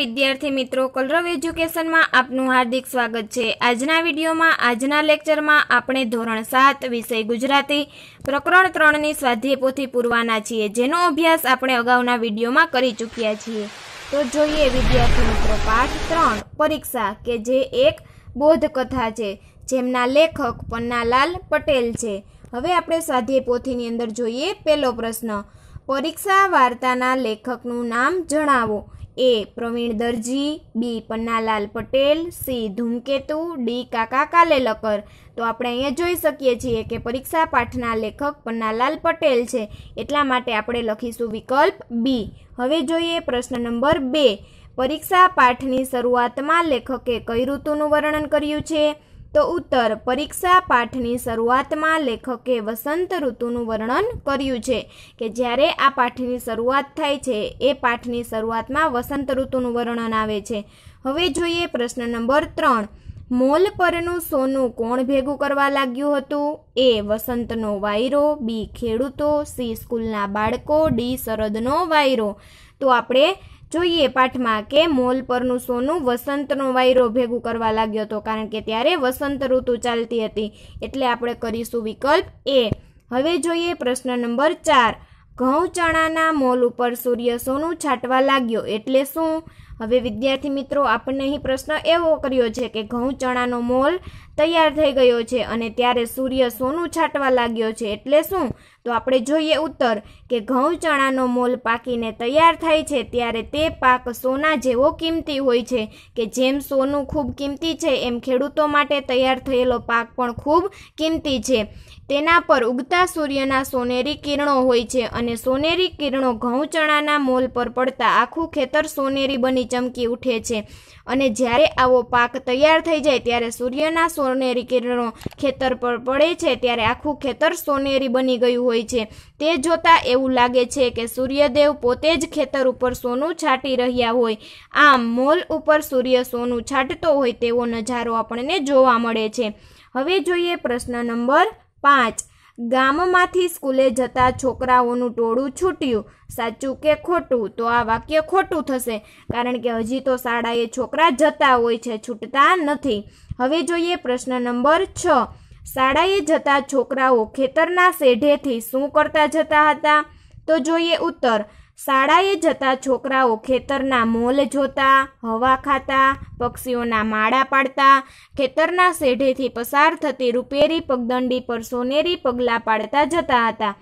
વિદ્યાર્થી મિત્રો કલરવ એજ્યુકેશનમાં આપનું હાર્દિક સ્વાગત છે આજના વિડીયોમાં આજના લેક્ચરમાં આપણે ધોરણ સાત વિષય ગુજરાતી પ્રકરણ ત્રણની સ્વાધ્યાય પોથી પૂરવાના છીએ જેનો અભ્યાસ આપણે અગાઉના વિડીયોમાં કરી ચૂક્યા છીએ તો જોઈએ વિદ્યાર્થી મિત્રો પાઠ ત્રણ પરીક્ષા કે જે એક બોધકથા છે જેમના લેખક પન્નાલાલ પટેલ છે હવે આપણે સ્વાધ્યાય અંદર જોઈએ પહેલો પ્રશ્ન પરીક્ષા વાર્તાના લેખકનું નામ જણાવો A Pravin Darji B Pannalal Patel C Dhumketu D Kaka Kalelkar તો આપણે અહીંયા જોઈ શકીએ છીએ કે પરીક્ષા પાઠના લેખક પન્નાલાલ પટેલ છે એટલા માટે આપણે લખીશું વિકલ્પ બી હવે જોઈએ પ્રશ્ન નંબર બે પરીક્ષા પાઠની શરૂઆતમાં લેખકે કઈ ઋતુનું વર્ણન કર્યું છે તો ઉત્તર પરીક્ષા પાઠની શરૂઆતમાં લેખકે વસંત ઋતુનું વર્ણન કર્યું છે કે જ્યારે આ પાઠની શરૂઆત થાય છે એ પાઠની શરૂઆતમાં વસંત ઋતુનું વર્ણન આવે છે હવે જોઈએ પ્રશ્ન નંબર ત્રણ મોલ પરનું સોનું કોણ ભેગું કરવા લાગ્યું હતું એ વસંતનો વાયરો બી ખેડૂતો સી સ્કૂલના બાળકો ડી શરદનો વાયરો તો આપણે જોઈએ પાઠમાં કે મોલ પરનું સોનું વસંતનો વાયરો ભેગું કરવા લાગ્યો હતો કારણ કે ત્યારે વસંત ઋતુ ચાલતી હતી એટલે આપણે કરીશું વિકલ્પ એ હવે જોઈએ પ્રશ્ન નંબર ચાર ઘઉં ચણાના મોલ ઉપર સૂર્ય સોનું છાંટવા લાગ્યો એટલે શું હવે વિદ્યાર્થી મિત્રો આપણને અહીં પ્રશ્ન એવો કર્યો છે કે ઘઉં ચણાનો મોલ તૈયાર થઈ ગયો છે અને ત્યારે સૂર્ય સોનું છાંટવા લાગ્યો છે એટલે શું તો આપણે જોઈએ ઉત્તર કે ઘઉં ચણાનો મોલ પાકીને તૈયાર થાય છે ત્યારે તે પાક સોના જેવો કિંમતી હોય છે કે જેમ સોનું ખૂબ કિંમતી છે એમ ખેડૂતો માટે તૈયાર થયેલો પાક પણ ખૂબ કિંમતી છે તેના પર ઉગતા સૂર્યના સોનેરી કિરણો હોય છે અને સોનેરી કિરણો ઘઉં ચણાના મોલ પર પડતા આખું ખેતર સોનેરી બની ચમકી ઉઠે છે અને જ્યારે આવો પાક તૈયાર થઈ જાય ત્યારે સૂર્યના સોનેરી કિરણો ખેતર પર પડે છે ત્યારે આખું ખેતર સોનેરી બની ગયું હોય હોય છે તે જોતાં એવું લાગે છે કે સૂર્યદેવ પોતે જ ખેતર ઉપર સોનું છાંટી રહ્યા હોય આમ મોલ ઉપર સૂર્ય સોનું છાંટતો હોય તેવો નજારો આપણને જોવા મળે છે હવે જોઈએ પ્રશ્ન નંબર પાંચ ગામમાંથી સ્કૂલે જતા છોકરાઓનું ટોળું છૂટ્યું સાચું કે ખોટું તો આ વાક્ય ખોટું થશે કારણ કે હજી તો શાળાએ છોકરા જતા હોય છે છૂટતા નથી હવે જોઈએ પ્રશ્ન નંબર છ શાળાએ જતા છોકરાઓ ખેતરના શેઢેથી શું કરતા જતા હતા તો જોઈએ ઉત્તર શાળાએ જતા છોકરાઓ ખેતરના મોલ જોતા હવા ખાતા પક્ષીઓના માળા પાડતા ખેતરના શેઢેથી પસાર થતી રૂપેરી પગદંડી પર સોનેરી પગલાં પાડતા જતા હતા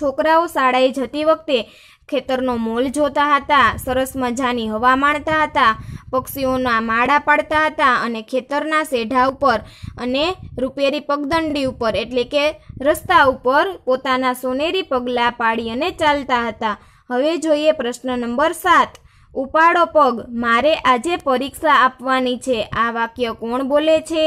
છોકરાઓ શાળાએ જતી વખતે ખેતરનો મોલ જોતા હતા સરસ મજાની હવા માણતા હતા પક્ષીઓના માળા પાડતા હતા અને ખેતરના સેઢા ઉપર અને રૂપેરી પગદંડી ઉપર એટલે કે રસ્તા ઉપર પોતાના સોનેરી પગલાં પાડી અને ચાલતા હતા હવે જોઈએ પ્રશ્ન નંબર સાત ઉપાડો પગ મારે આજે પરીક્ષા આપવાની છે આ વાક્ય કોણ બોલે છે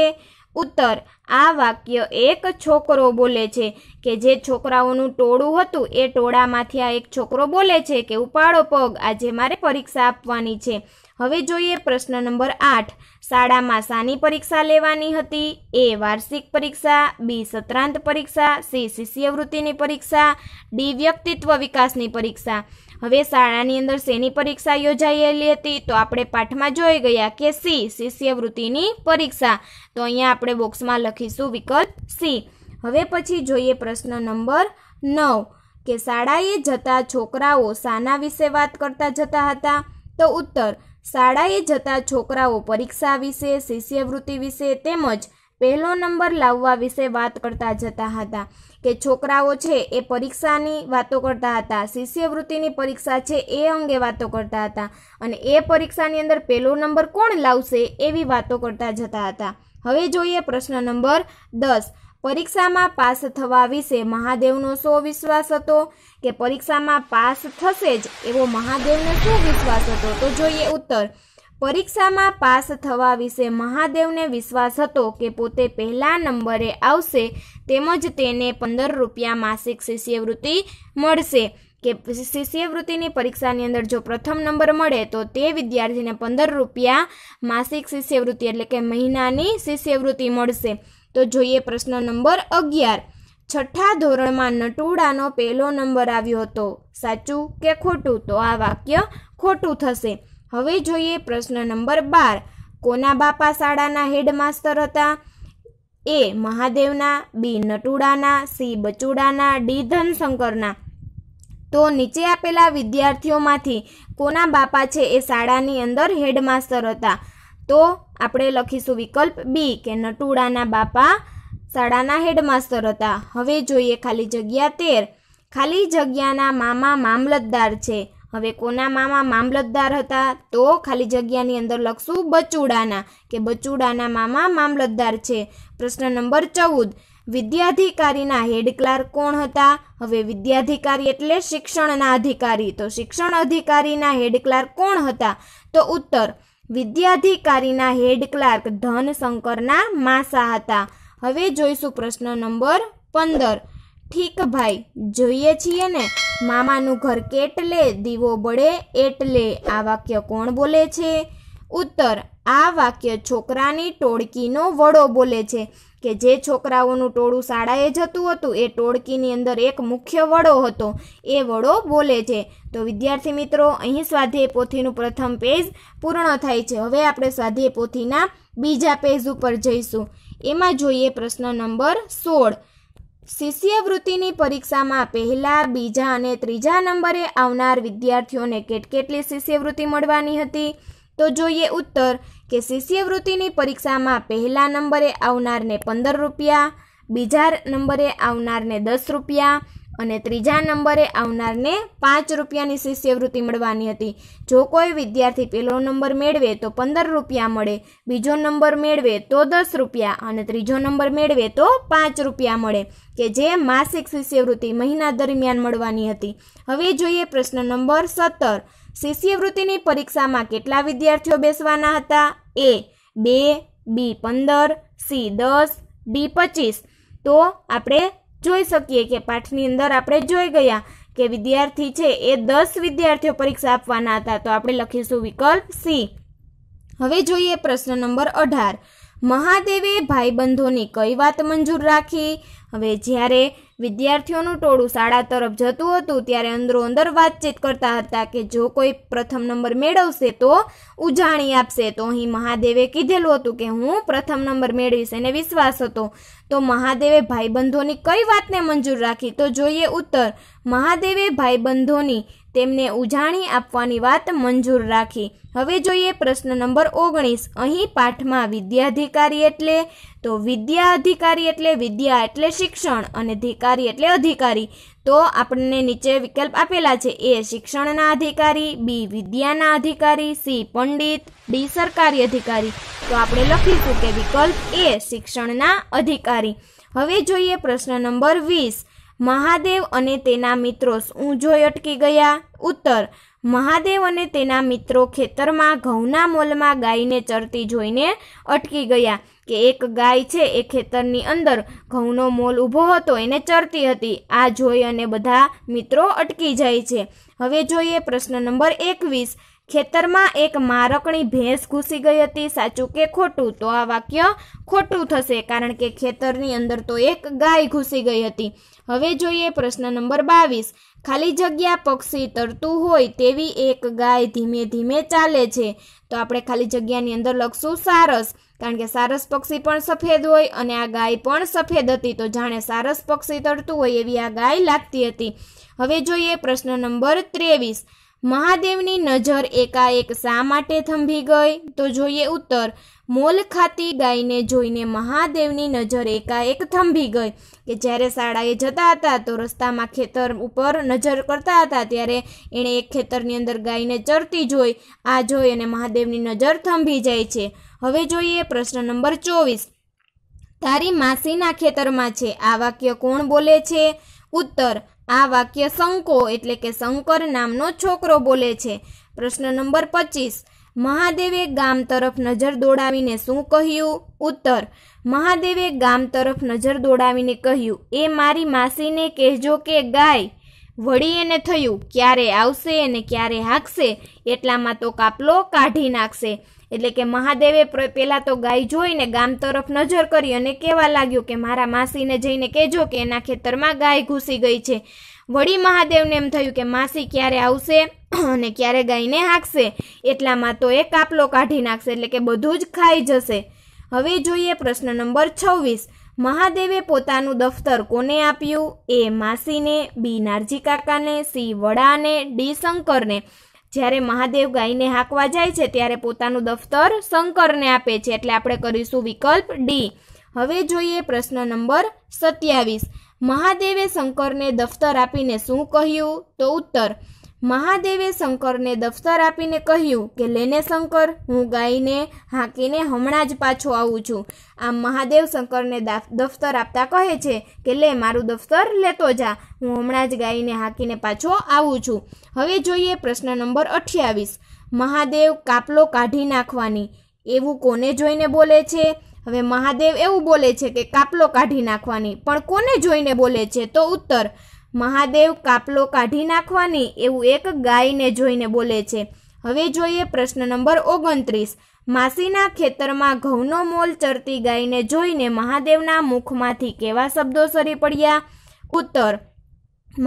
ઉત્તર આ વાક્ય એક છોકરો બોલે છે કે જે છોકરાઓનું ટોળું હતું એ ટોળામાંથી આ એક છોકરો બોલે છે કે ઉપાડો પગ આજે મારે પરીક્ષા આપવાની છે હવે જોઈએ પ્રશ્ન નંબર આઠ શાળામાં શાની પરીક્ષા લેવાની હતી એ વાર્ષિક પરીક્ષા બી સત્રાંત પરીક્ષા સી શિષ્યવૃત્તિની પરીક્ષા ડી વ્યક્તિત્વ વિકાસની પરીક્ષા હવે શાળાની અંદર શેની પરીક્ષા યોજાયેલી હતી તો આપણે પાઠમાં જોઈ ગયા કે સી શિષ્યવૃત્તિની પરીક્ષા તો અહીંયા આપણે બોક્સમાં લખીશું વિકલ્પ સી હવે પછી જોઈએ પ્રશ્ન નંબર નવ કે શાળાએ જતા છોકરાઓ શાના વિશે વાત કરતા જતા હતા તો ઉત્તર શાળાએ જતા છોકરાઓ પરીક્ષા વિશે શિષ્યવૃત્તિ વિશે તેમજ પહેલો નંબર લાવવા વિશે વાત કરતા જતા હતા કે છોકરાઓ છે એ પરીક્ષાની વાતો કરતા હતા શિષ્યવૃત્તિની પરીક્ષા છે એ અંગે વાતો કરતા હતા અને એ પરીક્ષાની અંદર પહેલો નંબર કોણ લાવશે એવી વાતો કરતા જતા હતા હવે જોઈએ પ્રશ્ન નંબર દસ પરીક્ષામાં પાસ થવા વિશે મહાદેવનો શો વિશ્વાસ હતો કે પરીક્ષામાં પાસ થશે જ એવો મહાદેવનો શું વિશ્વાસ હતો તો જોઈએ ઉત્તર પરીક્ષામાં પાસ થવા વિશે મહાદેવને વિશ્વાસ હતો કે પોતે પહેલા નંબરે આવશે તેમજ તેને પંદર રૂપિયા માસિક શિષ્યવૃત્તિ મળશે કે શિષ્યવૃત્તિની પરીક્ષાની અંદર જો પ્રથમ નંબર મળે તો તે વિદ્યાર્થીને પંદર રૂપિયા માસિક શિષ્યવૃત્તિ એટલે કે મહિનાની શિષ્યવૃત્તિ મળશે તો જોઈએ પ્રશ્ન નંબર અગિયાર છઠ્ઠા ધોરણમાં નટુડાનો પહેલો નંબર આવ્યો હતો સાચું કે ખોટું તો આ વાક્ય ખોટું થશે હવે જોઈએ પ્રશ્ન નંબર બાર કોના બાપા શાળાના હેડમાસ્ટર હતા એ મહાદેવના બી નટુડાના સી બચુડાના ડી ધનશંકરના તો નીચે આપેલા વિદ્યાર્થીઓમાંથી કોના બાપા છે એ શાળાની અંદર હેડમાસ્ટર હતા તો આપણે લખીશું વિકલ્પ બી કે નટુડાના બાપા શાળાના હેડમાસ્ટર હતા હવે જોઈએ ખાલી જગ્યા તેર ખાલી જગ્યાના મામા મામલતદાર છે હવે કોના મામા મામલતદાર હતા તો ખાલી જગ્યાની અંદર લખશું બચુડાના કે બચુડાના મામા મામલતદાર છે પ્રશ્ન નંબર ચૌદ વિદ્યાધિકારીના હેડ ક્લાર્ક કોણ હતા હવે વિદ્યાધિકારી એટલે શિક્ષણના અધિકારી તો શિક્ષણ અધિકારીના હેડ ક્લાર્ક કોણ હતા તો ઉત્તર વિદ્યાધિકારીના હેડ ક્લાર્ક ધનશંકરના માસા હતા હવે જોઈશું પ્રશ્ન નંબર પંદર ઠીક ભાઈ જોઈએ છીએ ને મામાનું ઘર કેટલે દીવો બળે એટલે આ વાક્ય કોણ બોલે છે ઉત્તર આ વાક્ય છોકરાની ટોળકીનો વડો બોલે છે કે જે છોકરાઓનું ટોળું શાળાએ જતું હતું એ ટોળકીની અંદર એક મુખ્ય વડો હતો એ વડો બોલે છે તો વિદ્યાર્થી મિત્રો અહીં સ્વાધ્યાય પોથીનું પ્રથમ પેજ પૂર્ણ થાય છે હવે આપણે સ્વાધ્યાય પોથીના બીજા પેજ ઉપર જઈશું એમાં જોઈએ પ્રશ્ન નંબર સોળ શિષ્યવૃત્તિની પરીક્ષામાં પહેલા બીજા અને ત્રીજા નંબરે આવનાર વિદ્યાર્થીઓને કેટકેટલી કેટલી શિષ્યવૃત્તિ મળવાની હતી તો જોઈએ ઉત્તર કે શિષ્યવૃત્તિની પરીક્ષામાં પહેલા નંબરે આવનારને પંદર રૂપિયા બીજા નંબરે આવનારને દસ રૂપિયા અને ત્રીજા નંબરે આવનારને પાંચ રૂપિયાની શિષ્યવૃત્તિ મળવાની હતી જો કોઈ વિદ્યાર્થી પહેલો નંબર મેળવે તો પંદર રૂપિયા મળે બીજો નંબર મેળવે તો દસ રૂપિયા અને ત્રીજો નંબર મેળવે તો પાંચ રૂપિયા મળે કે જે માસિક શિષ્યવૃત્તિ મહિના દરમિયાન મળવાની હતી હવે જોઈએ પ્રશ્ન નંબર સત્તર શિષ્યવૃત્તિની પરીક્ષામાં કેટલા વિદ્યાર્થીઓ બેસવાના હતા એ બે બી પંદર સી દસ ડી પચીસ તો આપણે જોઈ શકીએ કે પાઠની અંદર આપણે જોઈ ગયા કે વિદ્યાર્થી છે એ દસ વિદ્યાર્થીઓ પરીક્ષા આપવાના હતા તો આપણે લખીશું વિકલ્પ સી હવે જોઈએ પ્રશ્ન નંબર અઢાર મહાદેવે ભાઈબંધોની કઈ વાત મંજૂર રાખી હવે જ્યારે વિદ્યાર્થીઓનું ટોળું શાળા તરફ જતું હતું ત્યારે અંદરો અંદર વાતચીત કરતા હતા કે જો કોઈ પ્રથમ નંબર મેળવશે તો ઉજાણી આપશે તો અહીં મહાદેવે કીધેલું હતું કે હું પ્રથમ નંબર મેળવીશ એને વિશ્વાસ હતો તો મહાદેવે ભાઈબંધોની કઈ વાતને મંજૂર રાખી તો જોઈએ ઉત્તર મહાદેવે ભાઈબંધોની તેમને ઉજાણી આપવાની વાત મંજૂર રાખી હવે જોઈએ પ્રશ્ન નંબર ઓગણીસ અહીં પાઠમાં વિદ્યાધિકારી એટલે તો વિદ્યા અધિકારી એટલે વિદ્યા એટલે શિક્ષણ અને અધિકારી અધિકારી એટલે અધિકારી તો આપણને નીચે વિકલ્પ આપેલા છે એ શિક્ષણના અધિકારી બી વિદ્યાના અધિકારી સી પંડિત ડી સરકારી અધિકારી તો આપણે લખીશું કે વિકલ્પ એ શિક્ષણના અધિકારી હવે જોઈએ પ્રશ્ન નંબર વીસ મહાદેવ અને તેના મિત્રો શું જોઈ અટકી ગયા ઉત્તર મહાદેવ અને તેના મિત્રો ખેતરમાં ઘઉંના મોલમાં ગાયને ચરતી જોઈને અટકી ગયા કે એક ગાય છે એ ખેતરની અંદર ઘઉંનો મોલ ઊભો હતો એને ચરતી હતી આ જોઈ અને બધા મિત્રો અટકી જાય છે હવે જોઈએ પ્રશ્ન નંબર એકવીસ ખેતરમાં એક મારકણી ભેંસ ઘૂસી ગઈ હતી સાચું કે ખોટું તો આ વાક્ય ખોટું થશે કારણ કે ખેતરની અંદર તો એક ગાય ઘૂસી ગઈ હતી હવે જોઈએ પ્રશ્ન નંબર બાવીસ ખાલી જગ્યા પક્ષી તરતું હોય તેવી એક ગાય ધીમે ધીમે ચાલે છે તો આપણે ખાલી જગ્યાની અંદર લખશું સારસ કારણ કે સારસ પક્ષી પણ સફેદ હોય અને આ ગાય પણ સફેદ હતી તો જાણે સારસ પક્ષી તરતું હોય એવી આ ગાય લાગતી હતી હવે જોઈએ પ્રશ્ન નંબર ત્રેવીસ મહાદેવની નજર એકાએક શા માટે થંભી ગઈ તો જોઈએ ઉત્તર મોલ ખાતી ગાયને જોઈને મહાદેવની નજર એકાએક થંભી ગઈ કે જ્યારે શાળાએ જતા હતા તો રસ્તામાં ખેતર ઉપર નજર કરતા હતા ત્યારે એણે એક ખેતરની અંદર ગાયને ચરતી જોઈ આ જોઈ અને મહાદેવની નજર થંભી જાય છે હવે જોઈએ પ્રશ્ન નંબર ચોવીસ તારી માસીના ખેતરમાં છે આ વાક્ય કોણ બોલે છે ઉત્તર આ વાક્ય શંકો એટલે કે શંકર નામનો છોકરો બોલે છે પ્રશ્ન નંબર પચીસ મહાદેવે ગામ તરફ નજર દોડાવીને શું કહ્યું ઉત્તર મહાદેવે ગામ તરફ નજર દોડાવીને કહ્યું એ મારી માસીને કહેજો કે ગાય વળી એને થયું ક્યારે આવશે અને ક્યારે હાંકશે એટલામાં તો કાપલો કાઢી નાખશે એટલે કે મહાદેવે પહેલાં તો ગાય જોઈને ગામ તરફ નજર કરી અને કહેવા લાગ્યું કે મારા માસીને જઈને કહેજો કે એના ખેતરમાં ગાય ઘૂસી ગઈ છે વળી મહાદેવને એમ થયું કે માસી ક્યારે આવશે અને ક્યારે ગાયને હાંકશે એટલામાં તો એ કાપલો કાઢી નાખશે એટલે કે બધું જ ખાઈ જશે હવે જોઈએ પ્રશ્ન નંબર છવ્વીસ મહાદેવે પોતાનું દફતર કોને આપ્યું એ માસીને બી નારજી કાકાને સી વડાને ડી શંકરને જ્યારે મહાદેવ ગાયને હાંકવા જાય છે ત્યારે પોતાનું દફતર શંકરને આપે છે એટલે આપણે કરીશું વિકલ્પ ડી હવે જોઈએ પ્રશ્ન નંબર સત્યાવીસ મહાદેવે શંકરને દફતર આપીને શું કહ્યું તો ઉત્તર મહાદેવે શંકરને દફતર આપીને કહ્યું કે લેને શંકર હું ગાઈને હાંકીને હમણાં જ પાછો આવું છું આમ મહાદેવ શંકરને દફતર આપતા કહે છે કે લે મારું દફતર લેતો જા હું હમણાં જ ગાઈને હાંકીને પાછો આવું છું હવે જોઈએ પ્રશ્ન નંબર અઠ્યાવીસ મહાદેવ કાપલો કાઢી નાખવાની એવું કોને જોઈને બોલે છે હવે મહાદેવ એવું બોલે છે કે કાપલો કાઢી નાખવાની પણ કોને જોઈને બોલે છે તો ઉત્તર મહાદેવ કાપલો કાઢી નાખવાની એવું એક ગાયને જોઈને બોલે છે હવે જોઈએ પ્રશ્ન નંબર ઓગણત્રીસ માસીના ખેતરમાં ઘઉંનો મોલ ચરતી ગાયને જોઈને મહાદેવના મુખમાંથી કેવા શબ્દો સરી પડ્યા ઉત્તર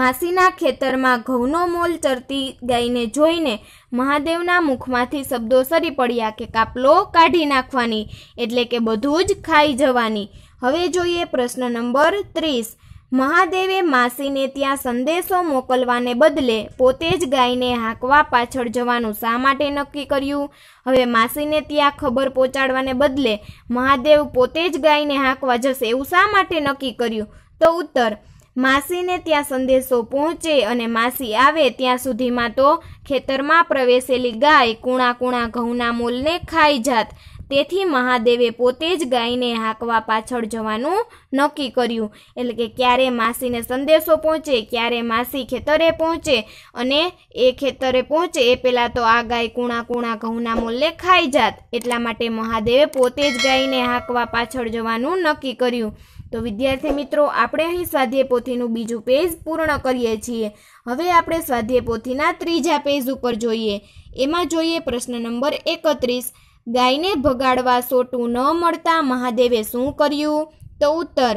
માસીના ખેતરમાં ઘઉંનો મોલ ચરતી ગાયને જોઈને મહાદેવના મુખમાંથી શબ્દો સરી પડ્યા કે કાપલો કાઢી નાખવાની એટલે કે બધું જ ખાઈ જવાની હવે જોઈએ પ્રશ્ન નંબર ત્રીસ મહાદેવે માસીને ત્યાં સંદેશો મોકલવાને બદલે પોતે જ ગાયને હાંકવા પાછળ જવાનું શા માટે નક્કી કર્યું હવે માસીને ત્યાં ખબર પહોંચાડવાને બદલે મહાદેવ પોતે જ ગાયને હાંકવા જશે એવું શા માટે નક્કી કર્યું તો ઉત્તર માસીને ત્યાં સંદેશો પહોંચે અને માસી આવે ત્યાં સુધીમાં તો ખેતરમાં પ્રવેશેલી ગાય કુણા કુણા ઘઉંના મૂલને ખાઈ જાત તેથી મહાદેવે પોતે જ ગાયને હાંકવા પાછળ જવાનું નક્કી કર્યું એટલે કે ક્યારે માસીને સંદેશો પહોંચે ક્યારે માસી ખેતરે પહોંચે અને એ ખેતરે પહોંચે એ પહેલાં તો આ ગાય કૂણા કૂણા ઘઉંના મૂલ્યે ખાઈ જાત એટલા માટે મહાદેવે પોતે જ ગાયને હાંકવા પાછળ જવાનું નક્કી કર્યું તો વિદ્યાર્થી મિત્રો આપણે અહીં સ્વાધ્યાય પોથીનું બીજું પેજ પૂર્ણ કરીએ છીએ હવે આપણે સ્વાધ્યાય પોથીના ત્રીજા પેજ ઉપર જોઈએ એમાં જોઈએ પ્રશ્ન નંબર એકત્રીસ ગાયને ભગાડવા સોટું ન મળતા મહાદેવે શું કર્યું તો ઉત્તર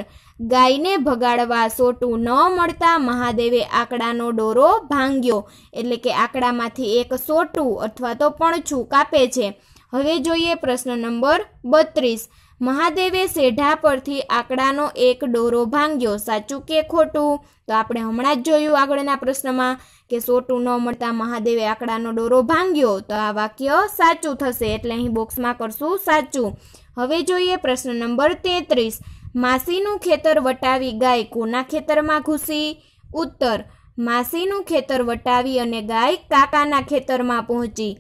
ગાયને ભગાડવા સોટું ન મળતા મહાદેવે આંકડાનો ડોરો ભાંગ્યો એટલે કે આંકડામાંથી એક સોટું અથવા તો પણછું કાપે છે હવે જોઈએ પ્રશ્ન નંબર બત્રીસ મહાદેવે સેઢા પરથી આંકડાનો એક ડોરો ભાંગ્યો સાચું કે ખોટું તો આપણે હમણાં જ જોયું આગળના પ્રશ્નમાં કે સોટું ન મળતા મહાદેવે આંકડાનો ડોરો ભાંગ્યો તો આ વાક્ય સાચું થશે એટલે અહીં બોક્સમાં કરશું સાચું હવે જોઈએ પ્રશ્ન નંબર તેત્રીસ માસીનું ખેતર વટાવી ગાય કોના ખેતરમાં ઘૂસી ઉત્તર માસીનું ખેતર વટાવી અને ગાય કાકાના ખેતરમાં પહોંચી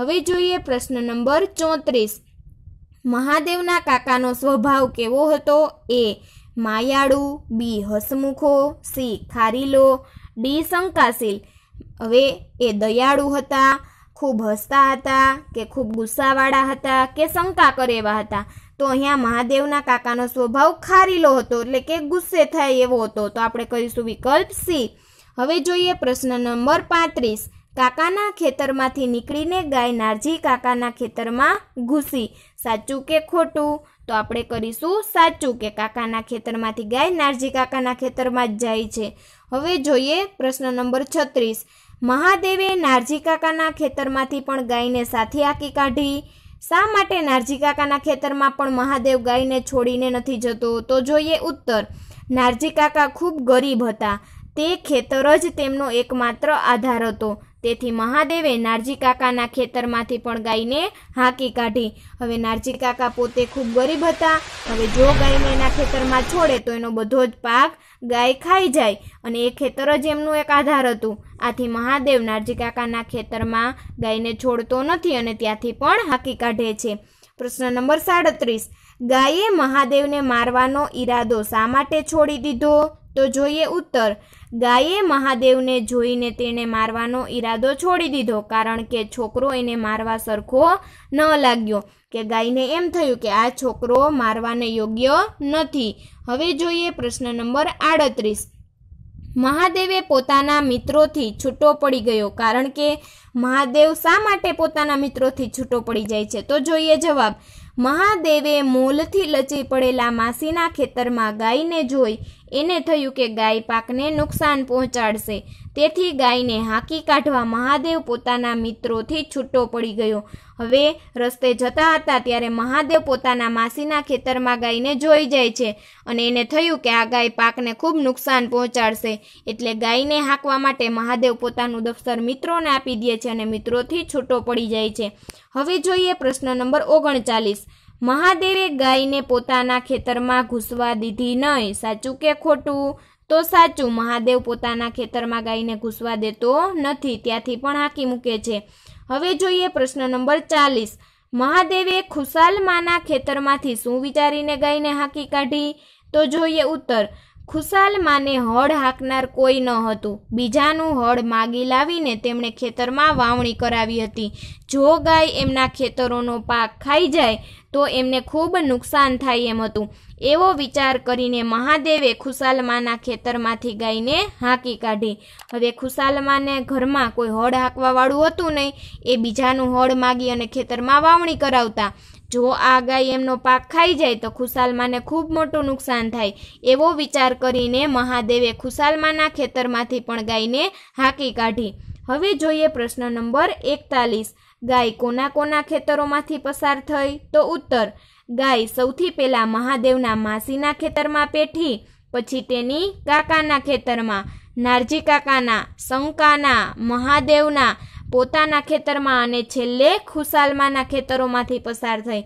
હવે જોઈએ પ્રશ્ન નંબર ચોત્રીસ મહાદેવના કાકાનો સ્વભાવ કેવો હતો એ માયાળુ બી હસમુખો સી ખારીલો ડી શંકાશીલ હવે એ દયાળુ હતા ખૂબ હસતા હતા કે ખૂબ ગુસ્સાવાળા હતા કે શંકા કરે એવા હતા તો અહીંયા મહાદેવના કાકાનો સ્વભાવ ખારીલો હતો એટલે કે ગુસ્સે થાય એવો હતો તો આપણે કરીશું વિકલ્પ સી હવે જોઈએ પ્રશ્ન નંબર પાંત્રીસ કાકાના ખેતરમાંથી નીકળીને ગાય નારજી કાકાના ખેતરમાં ઘૂસી સાચું કે ખોટું તો આપણે કરીશું સાચું કે કાકાના ખેતરમાંથી ગાય નારજી કાકાના ખેતરમાં જ જાય છે હવે જોઈએ પ્રશ્ન નંબર છત્રીસ મહાદેવે નારજી કાકાના ખેતરમાંથી પણ ગાયને સાથે આંકી કાઢી શા માટે નારજી કાકાના ખેતરમાં પણ મહાદેવ ગાયને છોડીને નથી જતો તો જોઈએ ઉત્તર નારજી કાકા ખૂબ ગરીબ હતા તે ખેતર જ તેમનો એકમાત્ર આધાર હતો તેથી મહાદેવે નારજી કાકાના ખેતરમાંથી પણ ગાયને હાંકી કાઢી હવે નારજી કાકા પોતે ખૂબ ગરીબ હતા હવે જો ગાયને એના ખેતરમાં છોડે તો એનો બધો જ પાક ગાય ખાઈ જાય અને એ ખેતર જ એમનું એક આધાર હતું આથી મહાદેવ નારજી કાકાના ખેતરમાં ગાયને છોડતો નથી અને ત્યાંથી પણ હાંકી કાઢે છે પ્રશ્ન નંબર સાડત્રીસ ગાયે મહાદેવને મારવાનો ઈરાદો શા માટે છોડી દીધો તો જોઈએ ઉત્તર ગાયે મહાદેવને જોઈને તેણે મારવાનો ઈરાદો છોડી દીધો કારણ કે છોકરો એને મારવા સરખો ન લાગ્યો કે ગાયને એમ થયું કે આ છોકરો મારવાને યોગ્ય નથી હવે જોઈએ પ્રશ્ન નંબર આડત્રીસ મહાદેવે પોતાના મિત્રોથી છૂટો પડી ગયો કારણ કે મહાદેવ શા માટે પોતાના મિત્રોથી છૂટો પડી જાય છે તો જોઈએ જવાબ મહાદેવે મોલથી લચી પડેલા માસીના ખેતરમાં ગાયને જોઈ એને થયું કે ગાય પાકને નુકસાન પહોંચાડશે તેથી ગાયને હાંકી કાઢવા મહાદેવ પોતાના મિત્રોથી છૂટો પડી ગયો હવે રસ્તે જતા હતા ત્યારે મહાદેવ પોતાના માસીના ખેતરમાં ગાયને જોઈ જાય છે અને એને થયું કે આ ગાય પાકને ખૂબ નુકસાન પહોંચાડશે એટલે ગાયને હાંકવા માટે મહાદેવ પોતાનું દફતર મિત્રોને આપી દે છે અને મિત્રોથી છૂટો પડી જાય છે હવે જોઈએ પ્રશ્ન નંબર ઓગણચાલીસ મહાદેવે ગાયને પોતાના ખેતરમાં ઘૂસવા દીધી નહીં સાચું કે ખોટું તો સાચું મહાદેવ પોતાના ખેતરમાં ગાયને ઘૂસવા દેતો નથી ત્યાંથી પણ હાકી મૂકે છે હવે જોઈએ પ્રશ્ન નંબર ચાલીસ મહાદેવે ખુશાલમાના ખેતરમાંથી શું વિચારીને ગાયને હાકી કાઢી તો જોઈએ ઉત્તર ખુશાલ માને હળ હાંકનાર કોઈ ન હતું બીજાનું હળ માગી લાવીને તેમણે ખેતરમાં વાવણી કરાવી હતી જો ગાય એમના ખેતરોનો પાક ખાઈ જાય તો એમને ખૂબ નુકસાન થાય એમ હતું એવો વિચાર કરીને મહાદેવે ખુશાલમાના ખેતરમાંથી ગાયને હાંકી કાઢી હવે ખુશાલમાને ઘરમાં કોઈ હળ હાંકવાવાળું હતું નહીં એ બીજાનું હળ માગી અને ખેતરમાં વાવણી કરાવતા જો આ ગાય એમનો પાક ખાઈ જાય તો ખુશાલમાને ખૂબ મોટું નુકસાન થાય એવો વિચાર કરીને મહાદેવે ખુશાલમાના ખેતરમાંથી પણ ગાયને હાંકી કાઢી હવે જોઈએ પ્રશ્ન નંબર એકતાલીસ ગાય કોના કોના ખેતરોમાંથી પસાર થઈ તો ઉત્તર ગાય સૌથી પહેલાં મહાદેવના માસીના ખેતરમાં પેઠી પછી તેની કાકાના ખેતરમાં નારજી કાકાના શંકાના મહાદેવના પોતાના ખેતરમાં અને છેલ્લે ખુશાલમાના ખેતરોમાંથી પસાર થઈ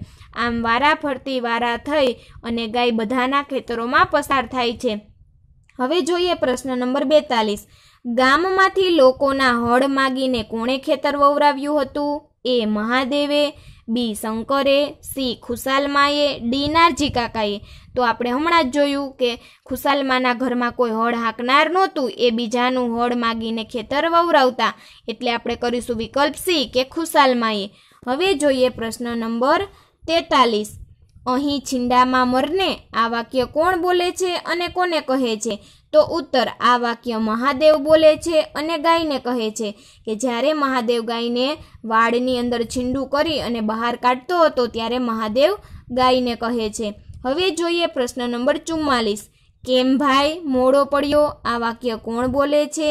આમ વારા ફરતી વારા થઈ અને ગાય બધાના ખેતરોમાં પસાર થાય છે હવે જોઈએ પ્રશ્ન નંબર બેતાલીસ ગામમાંથી લોકોના હળ માગીને કોણે ખેતર વવરાવ્યું હતું એ મહાદેવે બી શંકરે સી ખુશાલમાએ ડી નારજી કાકાએ તો આપણે હમણાં જ જોયું કે ખુશાલમાના ઘરમાં કોઈ હળ હાંકનાર નહોતું એ બીજાનું હળ માગીને ખેતર વવરાવતા એટલે આપણે કરીશું વિકલ્પ સી કે ખુશાલમાએ હવે જોઈએ પ્રશ્ન નંબર તેતાલીસ અહીં છીંડામાં મરને આ વાક્ય કોણ બોલે છે અને કોને કહે છે તો ઉત્તર આ વાક્ય મહાદેવ બોલે છે અને ગાયને કહે છે કે જ્યારે મહાદેવ ગાયને વાડની અંદર છીંડું કરી અને બહાર કાઢતો હતો ત્યારે મહાદેવ ગાયને કહે છે હવે જોઈએ પ્રશ્ન નંબર ચુમ્માલીસ કેમ ભાઈ મોડો પડ્યો આ વાક્ય કોણ બોલે છે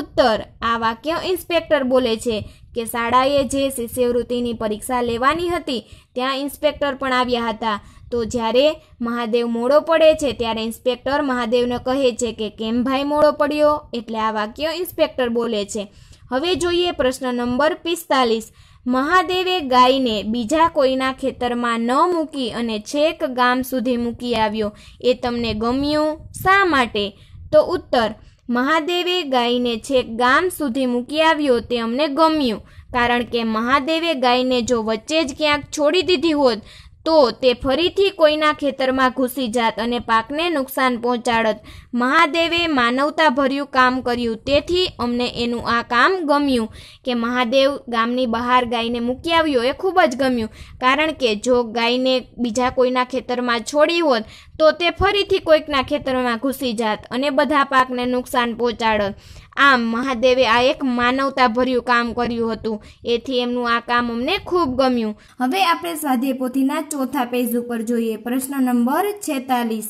ઉત્તર આ વાક્ય ઇન્સ્પેક્ટર બોલે છે કે શાળાએ જે શિષ્યવૃત્તિની પરીક્ષા લેવાની હતી ત્યાં ઇન્સ્પેક્ટર પણ આવ્યા હતા તો જ્યારે મહાદેવ મોડો પડે છે ત્યારે ઇન્સ્પેક્ટર મહાદેવને કહે છે કે કેમ ભાઈ મોડો પડ્યો એટલે આ વાક્ય ઇન્સ્પેક્ટર બોલે છે હવે જોઈએ પ્રશ્ન નંબર પિસ્તાલીસ મહાદેવે ગાયને બીજા કોઈના ખેતરમાં ન મૂકી અને છેક ગામ સુધી મૂકી આવ્યો એ તમને ગમ્યું શા માટે તો ઉત્તર મહાદેવે ગાયને છેક ગામ સુધી મૂકી આવ્યો તે અમને ગમ્યું કારણ કે મહાદેવે ગાયને જો વચ્ચે જ ક્યાંક છોડી દીધી હોત તો તે ફરીથી કોઈના ખેતરમાં ઘૂસી જાત અને પાકને નુકસાન પહોંચાડત મહાદેવે માનવતાભર્યું કામ કર્યું તેથી અમને એનું આ કામ ગમ્યું કે મહાદેવ ગામની બહાર ગાયને મૂકી આવ્યો એ ખૂબ જ ગમ્યું કારણ કે જો ગાયને બીજા કોઈના ખેતરમાં છોડી હોત તો તે ફરીથી કોઈકના ખેતરમાં ઘૂસી જાત અને બધા પાકને નુકસાન પહોંચાડત આમ મહાદેવે આ એક માનવતાભર્યું કામ કર્યું હતું એથી એમનું આ કામ અમને ખૂબ ગમ્યું હવે આપણે સ્વાધ્યાય પોથીના ચોથા પેજ ઉપર જોઈએ પ્રશ્ન નંબર છેતાલીસ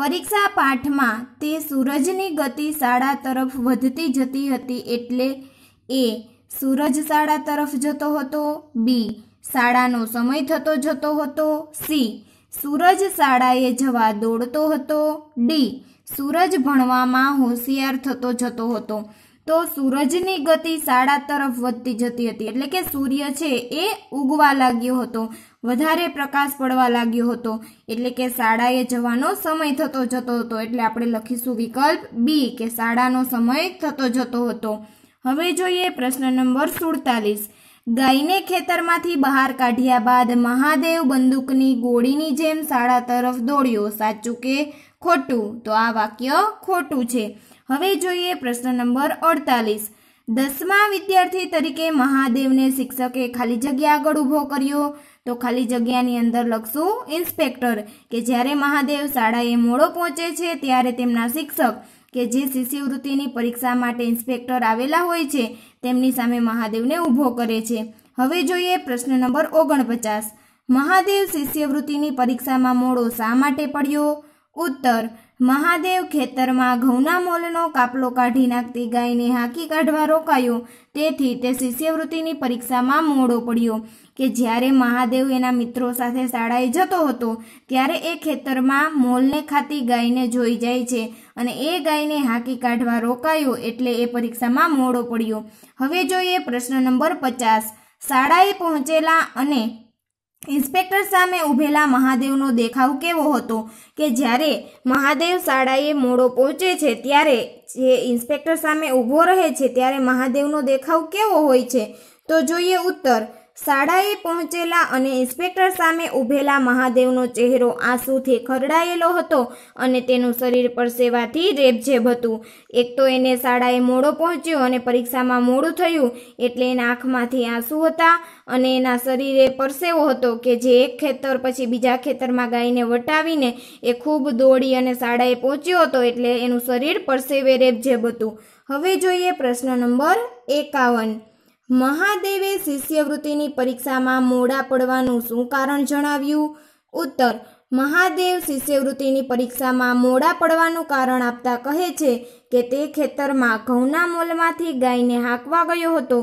પરીક્ષા પાઠમાં તે સૂરજની ગતિ શાળા તરફ વધતી જતી હતી એટલે એ સૂરજ શાળા તરફ જતો હતો બી શાળાનો સમય થતો જતો હતો સી સૂરજ શાળાએ જવા દોડતો હતો ડી સૂરજ ભણવામાં હોશિયાર થતો જતો હતો તો સૂરજની ગતિ શાળા તરફ વધતી જતી હતી એટલે કે સૂર્ય છે એ ઉગવા લાગ્યો હતો વધારે પ્રકાશ પડવા લાગ્યો હતો એટલે કે શાળાએ જવાનો સમય થતો જતો હતો એટલે આપણે લખીશું વિકલ્પ બી કે શાળાનો સમય થતો જતો હતો હવે જોઈએ પ્રશ્ન નંબર સુડતાલીસ ગાયને ખેતરમાંથી બહાર કાઢ્યા બાદ મહાદેવ બંદૂકની ગોળીની જેમ શાળા તરફ દોડ્યો સાચું કે ખોટું તો આ વાક્ય ખોટું છે હવે જોઈએ પ્રશ્ન નંબર અડતાલીસ દસમા વિદ્યાર્થી તરીકે મહાદેવને શિક્ષકે ખાલી જગ્યા આગળ ઊભો કર્યો તો ખાલી જગ્યાની અંદર લખશું ઇન્સ્પેક્ટર કે જ્યારે મહાદેવ શાળાએ મોડો પહોંચે છે ત્યારે તેમના શિક્ષક કે જે શિષ્યવૃત્તિની પરીક્ષા માટે ઇન્સ્પેક્ટર આવેલા હોય છે તેમની સામે મહાદેવને ઊભો કરે છે હવે જોઈએ પ્રશ્ન નંબર ઓગણપચાસ મહાદેવ શિષ્યવૃત્તિની પરીક્ષામાં મોડો શા માટે પડ્યો ઉત્તર મહાદેવ ખેતરમાં ઘઉંના મોલનો કાપલો કાઢી નાખતી ગાયને હાંકી કાઢવા રોકાયો તેથી તે શિષ્યવૃત્તિની પરીક્ષામાં મોડો પડ્યો કે જ્યારે મહાદેવ એના મિત્રો સાથે શાળાએ જતો હતો ત્યારે એ ખેતરમાં મોલને ખાતી ગાયને જોઈ જાય છે અને એ ગાયને હાંકી કાઢવા રોકાયો એટલે એ પરીક્ષામાં મોડો પડ્યો હવે જોઈએ પ્રશ્ન નંબર પચાસ શાળાએ પહોંચેલા અને ઇન્સ્પેક્ટર સામે ઉભેલા મહાદેવનો દેખાવ કેવો હતો કે જ્યારે મહાદેવ શાળાએ મોડો પહોંચે છે ત્યારે જે ઇન્સ્પેક્ટર સામે ઊભો રહે છે ત્યારે મહાદેવનો દેખાવ કેવો હોય છે તો જોઈએ ઉત્તર શાળાએ પહોંચેલા અને ઇન્સ્પેક્ટર સામે ઊભેલા મહાદેવનો ચહેરો આંસુથી ખરડાયેલો હતો અને તેનું શરીર પરસેવાથી રેબઝેબ હતું એક તો એને શાળાએ મોડો પહોંચ્યો અને પરીક્ષામાં મોડું થયું એટલે એના આંખમાંથી આંસુ હતા અને એના શરીરે પરસેવો હતો કે જે એક ખેતર પછી બીજા ખેતરમાં ગાયને વટાવીને એ ખૂબ દોડી અને શાળાએ પહોંચ્યો હતો એટલે એનું શરીર પરસેવે રેબઝેબ હતું હવે જોઈએ પ્રશ્ન નંબર એકાવન મહાદેવે શિષ્યવૃત્તિની પરીક્ષામાં મોડા પડવાનું શું કારણ જણાવ્યું ઉત્તર મહાદેવ શિષ્યવૃત્તિની પરીક્ષામાં મોડા પડવાનું કારણ આપતા કહે છે કે તે ખેતરમાં ઘઉંના મોલમાંથી ગાયને હાંકવા ગયો હતો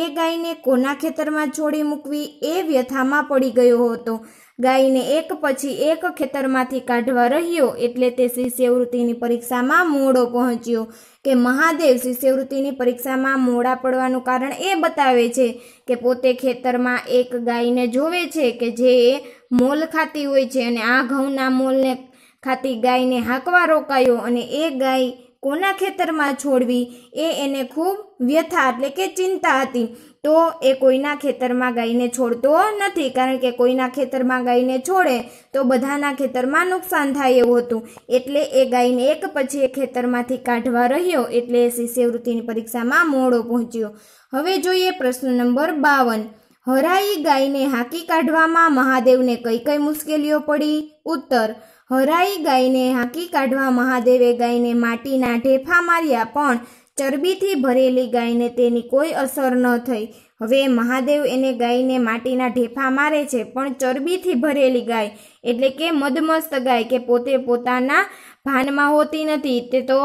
એ ગાયને કોના ખેતરમાં છોડી મૂકવી એ વ્યથામાં પડી ગયો હતો ગાયને એક પછી એક ખેતરમાંથી કાઢવા રહ્યો એટલે તે શિષ્યવૃત્તિની પરીક્ષામાં મોડો પહોંચ્યો કે મહાદેવ શિષ્યવૃત્તિની પરીક્ષામાં મોડા પડવાનું કારણ એ બતાવે છે કે પોતે ખેતરમાં એક ગાયને જોવે છે કે જે મોલ ખાતી હોય છે અને આ ઘઉંના મોલને ખાતી ગાયને હાંકવા રોકાયો અને એ ગાય કોના ખેતરમાં છોડવી એ એને ખૂબ વ્યથા એટલે કે ચિંતા હતી તો એ કોઈના ખેતરમાં ગાયને છોડતો નથી કારણ કે કોઈના ખેતરમાં ગાયને છોડે તો બધાના ખેતરમાં નુકસાન થાય એવું હતું એટલે એ ગાયને એક પછી એ ખેતરમાંથી કાઢવા રહ્યો એટલે એ શિષ્યવૃત્તિની પરીક્ષામાં મોડો પહોંચ્યો હવે જોઈએ પ્રશ્ન નંબર બાવન હરાઈ ગાયને હાંકી કાઢવામાં મહાદેવને કઈ કઈ મુશ્કેલીઓ પડી ઉત્તર હરાઈ ગાયને હાંકી કાઢવા મહાદેવે ગાયને માટીના ઢેફા માર્યા પણ ચરબીથી ભરેલી ગાયને તેની કોઈ અસર ન થઈ હવે મહાદેવ એને ગાયને માટીના ઢેફા મારે છે પણ ચરબીથી ભરેલી ગાય એટલે કે મદમસ્ત ગાય કે પોતે પોતાના ભાનમાં હોતી નથી તે તો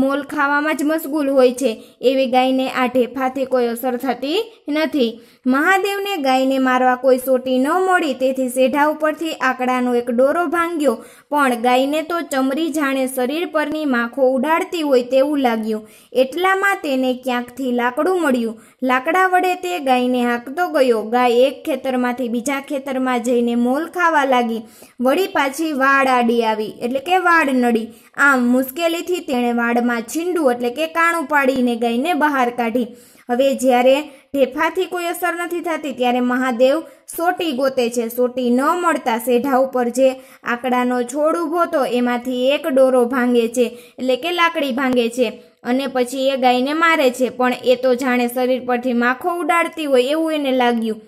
મોલ ખાવામાં જ મશગુલ હોય છે એવી ગાયને આ ઢેફાથી કોઈ અસર થતી નથી મહાદેવને ગાયને મારવા કોઈ સોટી ન મળી તેથી સેઢા ઉપરથી આંકડાનો એક ડોરો ભાંગ્યો પણ ગાયને તો ચમરી જાણે શરીર પરની માખો ઉડાડતી હોય તેવું લાગ્યું એટલામાં તેને ક્યાંકથી લાકડું મળ્યું લાકડા વડે તે ગાયને હાંકતો ગયો ગાય એક ખેતરમાંથી બીજા ખેતરમાં જઈને મોલ ખાવા લાગી વળી પાછી વાડ આડી આવી એટલે કે વાડ નડી આમ મુશ્કેલીથી તેણે વાડમાં છીંડું એટલે કે કાણું પાડીને ગાયને બહાર કાઢી હવે જ્યારે ઢેફાથી કોઈ અસર નથી થતી ત્યારે મહાદેવ સોટી ગોતે છે સોટી ન મળતા શેઢા ઉપર જે આકડાનો છોડ ઊભો હતો એમાંથી એક ડોરો ભાંગે છે એટલે કે લાકડી ભાંગે છે અને પછી એ ગાયને મારે છે પણ એ તો જાણે શરીર પરથી માખો ઉડાડતી હોય એવું એને લાગ્યું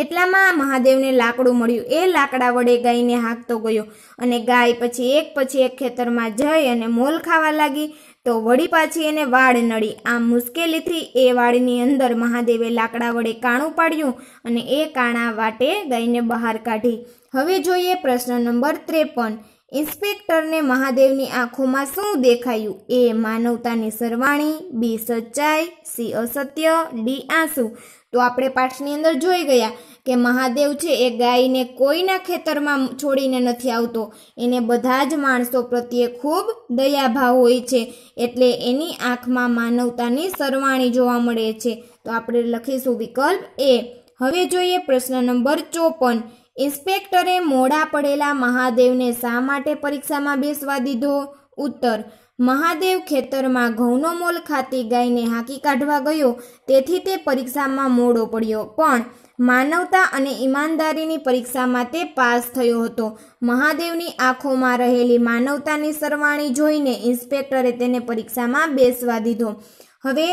એટલામાં મહાદેવને લાકડું મળ્યું એ લાકડા વડે ગાયને હાંકતો ગયો અને ગાય પછી એક પછી એક ખેતરમાં જઈ અને મોલ ખાવા લાગી તો વળી પાછી એને વાળ નડી આમ મુશ્કેલીથી એ વાળની અંદર મહાદેવે લાકડા વડે કાણું પાડ્યું અને એ કાણા વાટે ગાયને બહાર કાઢી હવે જોઈએ પ્રશ્ન નંબર ત્રેપન ઇન્સ્પેક્ટરને મહાદેવની આંખોમાં શું દેખાયું એ માનવતાની સરવાણી બી સચ્ચાઈ સી અસત્ય ડી આંસુ તો આપણે પાઠની અંદર જોઈ ગયા કે મહાદેવ છે એ ગાયને કોઈના ખેતરમાં છોડીને નથી આવતો એને બધા જ માણસો પ્રત્યે ખૂબ દયાભાવ હોય છે એટલે એની આંખમાં માનવતાની સરવાણી જોવા મળે છે તો આપણે લખીશું વિકલ્પ એ હવે જોઈએ પ્રશ્ન નંબર ચોપન ઇન્સ્પેક્ટરે મોડા પડેલા મહાદેવને શા માટે પરીક્ષામાં બેસવા દીધો ઉત્તર મહાદેવ ખેતરમાં ઘઉંનો મોલ ખાતી ગાયને હાંકી કાઢવા ગયો તેથી તે પરીક્ષામાં મોડો પડ્યો પણ માનવતા અને ઈમાનદારીની પરીક્ષામાં તે પાસ થયો હતો મહાદેવની આંખોમાં રહેલી માનવતાની સરવાણી જોઈને ઇન્સ્પેક્ટરે તેને પરીક્ષામાં બેસવા દીધો હવે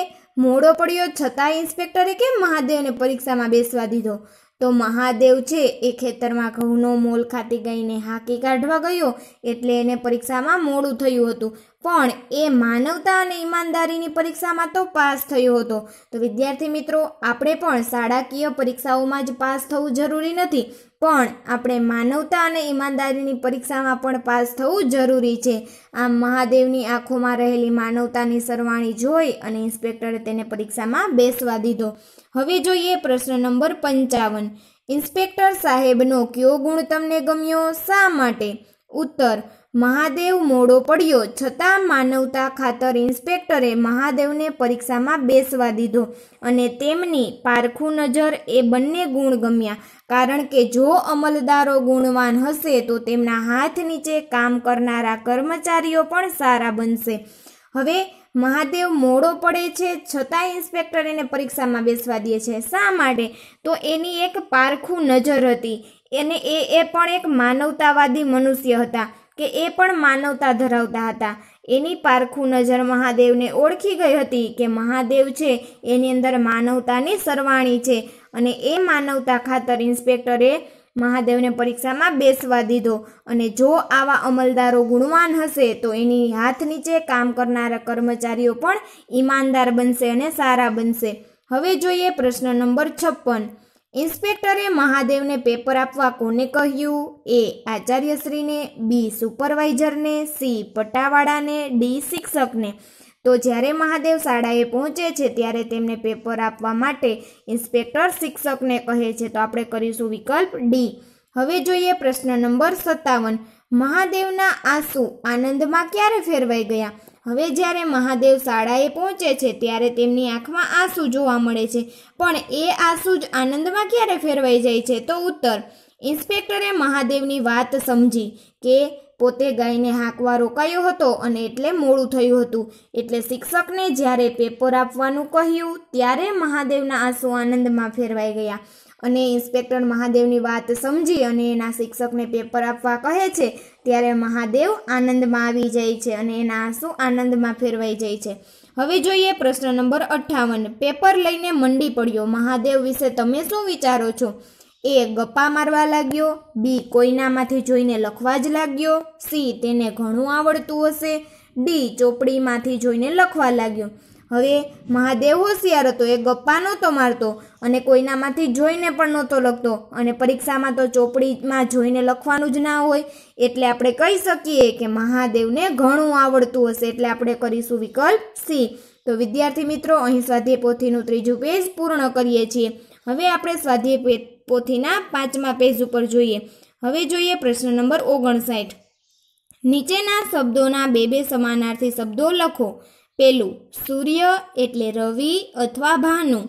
મોડો પડ્યો છતાં ઇન્સ્પેક્ટરે કેમ મહાદેવને પરીક્ષામાં બેસવા દીધો તો મહાદેવ છે એ ખેતરમાં ઘઉંનો મોલ ખાતી ગઈને હાકી કાઢવા ગયો એટલે એને પરીક્ષામાં મોડું થયું હતું પણ એ માનવતા અને ઈમાનદારીની પરીક્ષામાં તો પાસ થયો હતો તો વિદ્યાર્થી મિત્રો આપણે પણ શાળાકીય પરીક્ષાઓમાં જ પાસ થવું જરૂરી નથી પણ આપણે માનવતા અને ઈમાનદારીની પરીક્ષામાં પણ પાસ થવું જરૂરી છે આમ મહાદેવની આંખોમાં રહેલી માનવતાની સરવાણી જોઈ અને ઇન્સ્પેક્ટરે તેને પરીક્ષામાં બેસવા દીધો હવે જોઈએ પ્રશ્ન નંબર પંચાવન ઇન્સ્પેક્ટર સાહેબનો કયો ગુણ તમને ગમ્યો શા માટે ઉત્તર મહાદેવ મોડો પડ્યો છતાં માનવતા ખાતર ઇન્સ્પેક્ટરે મહાદેવને પરીક્ષામાં બેસવા દીધો અને તેમની પારખું નજર એ બંને ગુણ ગમ્યા કારણ કે જો અમલદારો ગુણવાન હશે તો તેમના હાથ નીચે કામ કરનારા કર્મચારીઓ પણ સારા બનશે હવે મહાદેવ મોડો પડે છે છતાં ઇન્સ્પેક્ટર એને પરીક્ષામાં બેસવા દે છે શા માટે તો એની એક પારખું નજર હતી એને એ એ પણ એક માનવતાવાદી મનુષ્ય હતા કે એ પણ માનવતા ધરાવતા હતા એની પારખું નજર મહાદેવને ઓળખી ગઈ હતી કે મહાદેવ છે એની અંદર માનવતાની સરવાણી છે અને એ માનવતા ખાતર ઇન્સ્પેક્ટરે મહાદેવને પરીક્ષામાં બેસવા દીધો અને જો આવા અમલદારો ગુણવાન હશે તો એની હાથ નીચે કામ કરનારા કર્મચારીઓ પણ ઈમાનદાર બનશે અને સારા બનશે હવે જોઈએ પ્રશ્ન નંબર છપ્પન ઇન્સ્પેક્ટરે મહાદેવને પેપર આપવા કોને કહ્યું એ આચાર્યશ્રીને બી સુપરવાઇઝરને સી પટાવાળાને ડી શિક્ષકને તો જ્યારે મહાદેવ શાળાએ પહોંચે છે ત્યારે તેમને પેપર આપવા માટે ઇન્સ્પેક્ટર શિક્ષકને કહે છે તો આપણે કરીશું વિકલ્પ ડી હવે જોઈએ પ્રશ્ન નંબર સત્તાવન મહાદેવના આંસુ આનંદમાં ક્યારે ફેરવાઈ ગયા હવે જ્યારે મહાદેવ શાળાએ પહોંચે છે ત્યારે તેમની આંખમાં આંસુ જોવા મળે છે પણ એ આંસુ જ આનંદમાં ક્યારે ફેરવાઈ જાય છે તો ઉત્તર ઇન્સ્પેક્ટરે મહાદેવની વાત સમજી કે પોતે ગાયને હાંકવા રોકાયો હતો અને એટલે મોડું થયું હતું એટલે શિક્ષકને જ્યારે પેપર આપવાનું કહ્યું ત્યારે મહાદેવના આંસુ આનંદમાં ફેરવાઈ ગયા અને ઇન્સ્પેક્ટર મહાદેવની વાત સમજી અને એના શિક્ષકને પેપર આપવા કહે છે ત્યારે મહાદેવ આનંદમાં આવી જાય છે અને એના આંસુ આનંદમાં ફેરવાઈ જાય છે હવે જોઈએ પ્રશ્ન નંબર અઠ્ઠાવન પેપર લઈને મંડી પડ્યો મહાદેવ વિશે તમે શું વિચારો છો એ ગપ્પા મારવા લાગ્યો બી કોઈનામાંથી જોઈને લખવા જ લાગ્યો સી તેને ઘણું આવડતું હશે ડી ચોપડીમાંથી જોઈને લખવા લાગ્યો હવે મહાદેવ હોશિયાર હતો એ ગપ્પા નહોતો મારતો અને કોઈનામાંથી જોઈને પણ નહોતો લખતો અને પરીક્ષામાં તો ચોપડીમાં જોઈને લખવાનું જ ના હોય એટલે આપણે કહી શકીએ કે મહાદેવને ઘણું આવડતું હશે એટલે આપણે કરીશું વિકલ્પ સી તો વિદ્યાર્થી મિત્રો અહીં સ્વાધ્યાય પોથીનું ત્રીજું પેજ પૂર્ણ કરીએ છીએ હવે આપણે સ્વાધ્યાય પોથીના પાંચમા પેજ ઉપર જોઈએ હવે જોઈએ પ્રશ્ન નંબર ઓગણસાઠ નીચેના શબ્દોના બે બે સમાનાર્થી શબ્દો લખો પહેલું સૂર્ય એટલે રવિ અથવા ભાનુ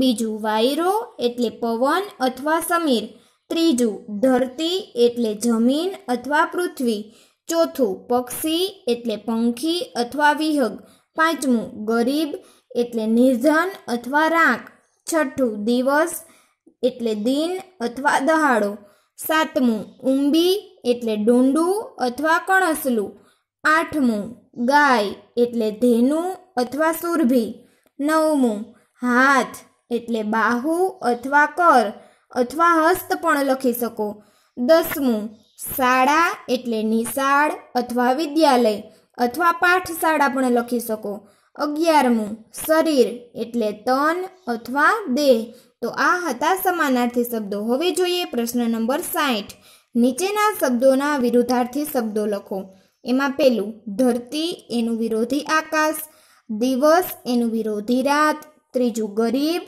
બીજું વાયરો એટલે પવન અથવા સમીર ત્રીજું ધરતી એટલે જમીન અથવા પૃથ્વી ચોથું પક્ષી એટલે પંખી અથવા વિહગ પાંચમું ગરીબ એટલે નિર્ધન અથવા રાંક છઠ્ઠું દિવસ એટલે દિન અથવા દહાડો સાતમું ઊંબી એટલે ડુંડું અથવા કણસલું આઠમું ગાય એટલે ધેનું અથવા સુરભી નવમું હાથ એટલે બાહુ અથવા કર અથવા હસ્ત પણ લખી શકો દસમું શાળા એટલે નિશાળ અથવા વિદ્યાલય અથવા પાઠશાળા પણ લખી શકો અગિયારમું શરીર એટલે તન અથવા દેહ તો આ હતા સમાનાર્થી શબ્દો હવે જોઈએ પ્રશ્ન નંબર સાઠ નીચેના શબ્દોના વિરુદ્ધાર્થી શબ્દો લખો એમાં પહેલું ધરતી એનું વિરોધી આકાશ દિવસ એનું વિરોધી રાત ત્રીજું ગરીબ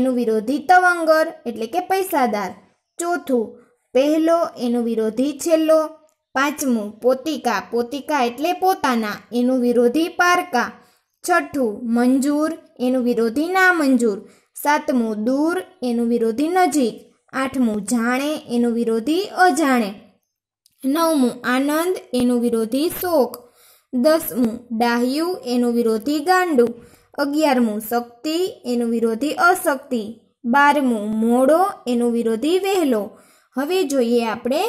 એનું વિરોધી તવંગર એટલે કે પૈસાદાર ચોથું પહેલો એનો વિરોધી છેલ્લો પાંચમું પોતિકા પોતિકા એટલે પોતાના એનું વિરોધી પારકા છઠ્ઠું મંજૂર એનું વિરોધી ના મંજૂર સાતમું દૂર એનું વિરોધી નજીક આઠમું જાણે એનું વિરોધી અજાણે નવમું આનંદ એનું વિરોધી શોક દસમું ડાહ્યું એનું વિરોધી ગાંડું અગિયારમું શક્તિ એનું વિરોધી અશક્તિ બારમું મોડો એનું વિરોધી વહેલો હવે જોઈએ આપણે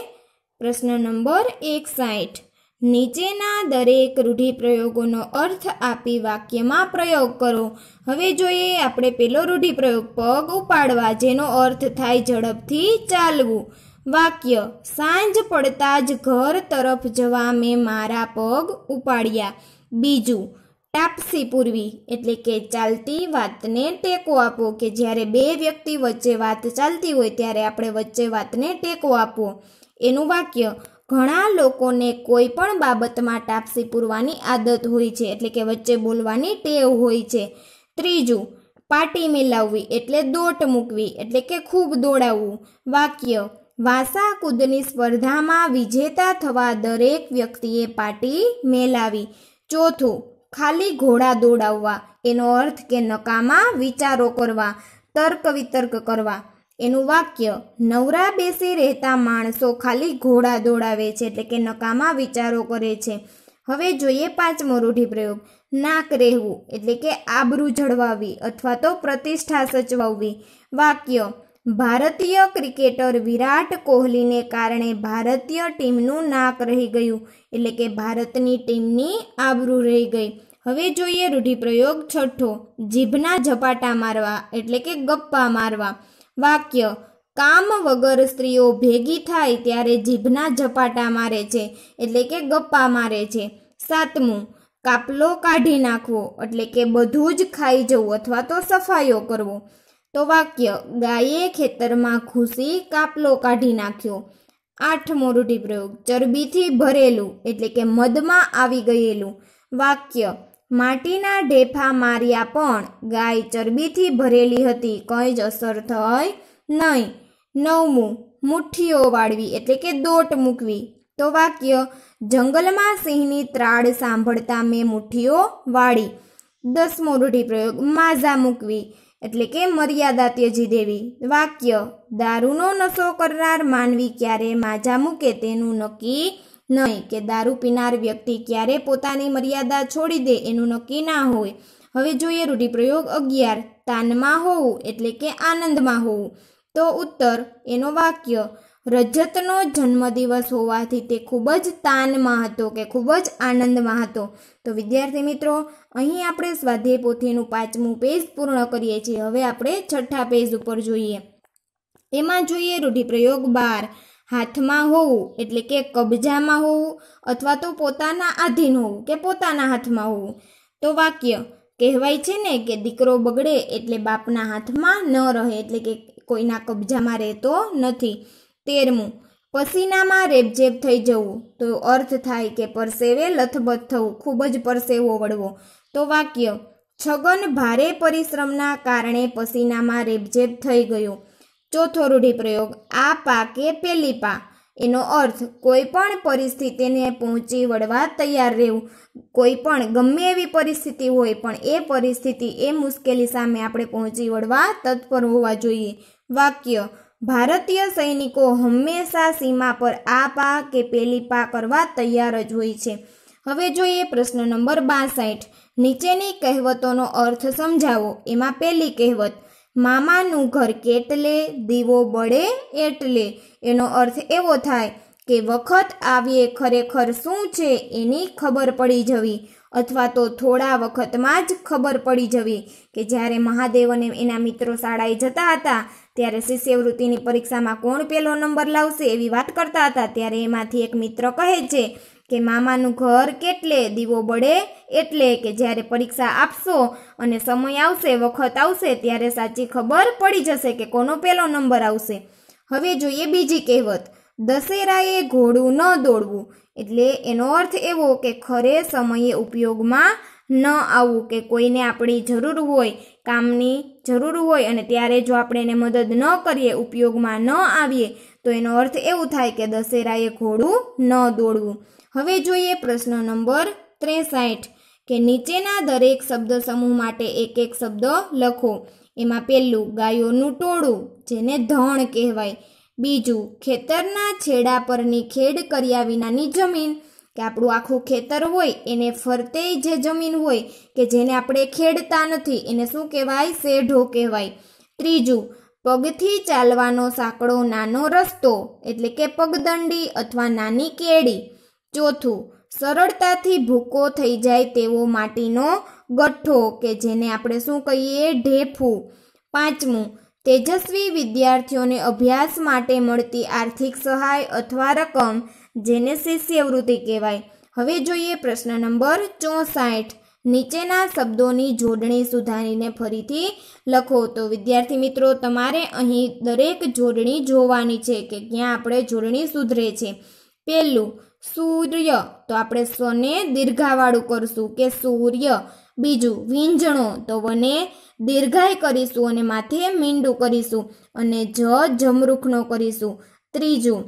પ્રશ્ન નંબર એકસાઠ નીચેના દરેક રૂઢિપ્રયોગોનો અર્થ આપી વાક્યમાં પ્રયોગ કરો હવે જોઈએ આપણે પેલો રૂઢિપ્રયોગ પગ ઉપાડવા જેનો અર્થ થાય ઝડપથી ચાલવું વાક્ય સાંજ પડતા જ ઘર તરફ જવા મેં મારા પગ ઉપાડ્યા બીજું ટાપસી પૂર્વી એટલે કે ચાલતી વાતને ટેકો આપો કે જ્યારે બે વ્યક્તિ વચ્ચે વાત ચાલતી હોય ત્યારે આપણે વચ્ચે વાતને ટેકો આપો એનું વાક્ય ઘણા લોકોને કોઈ પણ બાબતમાં ટાપસી પૂરવાની આદત હોય છે એટલે કે વચ્ચે બોલવાની ટેવ હોય છે ત્રીજું પાટી મેલાવવી એટલે દોટ મૂકવી એટલે કે ખૂબ દોડાવવું વાક્ય વાસા કૂદની સ્પર્ધામાં વિજેતા થવા દરેક વ્યક્તિએ પાટી મેલાવી ચોથું ખાલી ઘોડા દોડાવવા એનો અર્થ કે નકામા વિચારો કરવા તર્ક વિતર્ક કરવા એનું વાક્ય નવરા બેસી રહેતા માણસો ખાલી ઘોડા દોડાવે છે એટલે કે નકામા વિચારો કરે છે હવે જોઈએ પાંચમો રૂઢિપ્રયોગ નાક રહેવું એટલે કે આબરૂ જળવાવી અથવા તો પ્રતિષ્ઠા સચવાવવી વાક્ય ભારતીય ક્રિકેટર વિરાટ કોહલીને કારણે ભારતીય ટીમનું નાક રહી ગયું એટલે કે ભારતની ટીમની આબરૂ રહી ગઈ હવે જોઈએ રૂઢિપ્રયોગ છઠ્ઠો જીભના ઝપાટા મારવા એટલે કે ગપ્પા મારવા વાક્ય કામ વગર સ્ત્રીઓ ભેગી થાય ત્યારે જીભના ઝપાટા મારે છે એટલે કે ગપ્પા મારે છે સાતમું કાપલો કાઢી નાખવો એટલે કે બધું જ ખાઈ જવું અથવા તો સફાઈઓ કરવો તો વાક્ય ગાયે ખેતરમાં ઘૂસી કાપલો કાઢી નાખ્યો આઠમો રૂઢિપ્રયોગ ચરબીથી ભરેલું એટલે કે મદમાં આવી ગયેલું વાક્ય માટીના ઢેફા માર્યા પણ ગાય ચરબીથી ભરેલી હતી કંઈ જ અસર થઈ નહીં નવમું મુઠ્ઠીઓ વાળવી એટલે કે દોટ મૂકવી તો વાક્ય જંગલમાં સિંહની ત્રાડ સાંભળતા મેં મુઠ્ઠીઓ વાળી દસમો પ્રયોગ માઝા મૂકવી એટલે કે મર્યાદા ત્યજી દેવી વાક્ય દારૂનો નશો કરનાર માનવી ક્યારે માજા મૂકે તેનું નક્કી નહીં કે દારૂ પીનાર વ્યક્તિ ક્યારે પોતાની મર્યાદા છોડી દે એનું નક્કી ના હોય હવે જોઈએ રૂઢિપ્રયોગ અગિયાર તાનમાં હોવું એટલે કે આનંદમાં હોવું તો ઉત્તર એનો વાક્ય રજતનો જન્મદિવસ હોવાથી તે ખૂબ જ તાનમાં હતો કે ખૂબ જ આનંદમાં હતો તો વિદ્યાર્થી મિત્રો અહીં આપણે સ્વાધ્યાય પોથીનું પાંચમું પેજ પૂર્ણ કરીએ છીએ હવે આપણે છઠ્ઠા પેજ ઉપર જોઈએ એમાં જોઈએ રૂઢિપ્રયોગ બાર હાથમાં હોવું એટલે કે કબજામાં હોવું અથવા તો પોતાના આધીન હોવું કે પોતાના હાથમાં હોવું તો વાક્ય કહેવાય છે ને કે દીકરો બગડે એટલે બાપના હાથમાં ન રહે એટલે કે કોઈના કબજામાં રહેતો નથી તેરમું પસીનામાં રેબઝેબ થઈ જવું તો અર્થ થાય કે પરસેવે લથબથ થવું ખૂબ જ પરસેવો વળવો તો વાક્ય છગન ભારે પરિશ્રમના કારણે પસીનામાં રેબઝેબ થઈ ગયો ચોથો રૂઢિપ્રયોગ આ પા કે પેલી પા એનો અર્થ કોઈ પણ પરિસ્થિતિને પહોંચી વળવા તૈયાર રહેવું કોઈ પણ ગમે એવી પરિસ્થિતિ હોય પણ એ પરિસ્થિતિ એ મુશ્કેલી સામે આપણે પહોંચી વળવા તત્પર હોવા જોઈએ વાક્ય ભારતીય સૈનિકો હંમેશા સીમા પર આ પા કે પેલી પા કરવા તૈયાર જ હોય છે હવે જોઈએ પ્રશ્ન નંબર બાસઠ નીચેની કહેવતોનો અર્થ સમજાવો એમાં પહેલી કહેવત મામાનું ઘર કેટલે દીવો બળે એટલે એનો અર્થ એવો થાય કે વખત આવીએ ખરેખર શું છે એની ખબર પડી જવી અથવા તો થોડા વખતમાં જ ખબર પડી જવી કે જ્યારે મહાદેવ અને એના મિત્રો શાળાએ જતા હતા ત્યારે શિષ્યવૃત્તિની પરીક્ષામાં કોણ પહેલો નંબર લાવશે એવી વાત કરતા હતા ત્યારે એમાંથી એક મિત્ર કહે છે કે મામાનું ઘર કેટલે દીવો બળે એટલે કે જ્યારે પરીક્ષા આપશો અને સમય આવશે વખત આવશે ત્યારે સાચી ખબર પડી જશે કે કોનો પહેલો નંબર આવશે હવે જોઈએ બીજી કહેવત દશેરાએ ઘોડું ન દોડવું એટલે એનો અર્થ એવો કે ખરે સમયે ઉપયોગમાં ન આવવું કે કોઈને આપણી જરૂર હોય કામની જરૂર હોય અને ત્યારે જો આપણે એને મદદ ન કરીએ ઉપયોગમાં ન આવીએ તો એનો અર્થ એવું થાય કે દશેરાએ ઘોડું ન દોડવું હવે જોઈએ પ્રશ્ન નંબર ત્રેસાઠ કે નીચેના દરેક શબ્દ સમૂહ માટે એક એક શબ્દ લખો એમાં પહેલું ગાયોનું ટોળું જેને ધણ કહેવાય બીજું ખેતરના છેડા પરની ખેડ કર્યા વિનાની જમીન કે આપણું આખું ખેતર હોય એને ફરતે જે જમીન હોય કે જેને આપણે ખેડતા નથી એને શું કહેવાય શેઢો કહેવાય ત્રીજું પગથી ચાલવાનો સાંકડો નાનો રસ્તો એટલે કે પગદંડી અથવા નાની કેડી ચોથું સરળતાથી ભૂકો થઈ જાય તેવો માટીનો ગઠ્ઠો કે જેને આપણે શું કહીએ ઢેફું પાંચમું તેજસ્વી વિદ્યાર્થીઓને અભ્યાસ માટે મળતી આર્થિક સહાય અથવા રકમ જેને શિષ્યવૃત્તિ કહેવાય હવે જોઈએ પ્રશ્ન નંબર ચોસાઠ નીચેના શબ્દોની જોડણી સુધારીને ફરીથી લખો તો વિદ્યાર્થી મિત્રો તમારે અહીં દરેક જોડણી જોવાની છે કે ક્યાં આપણે જોડણી સુધરે છે પહેલું સૂર્ય તો આપણે સને દીર્ઘાવાળું કરશું કે સૂર્ય બીજું વીંજણો તો વને દીર્ઘાય કરીશું અને માથે મીંડું કરીશું અને જ જમરૂખનો કરીશું ત્રીજું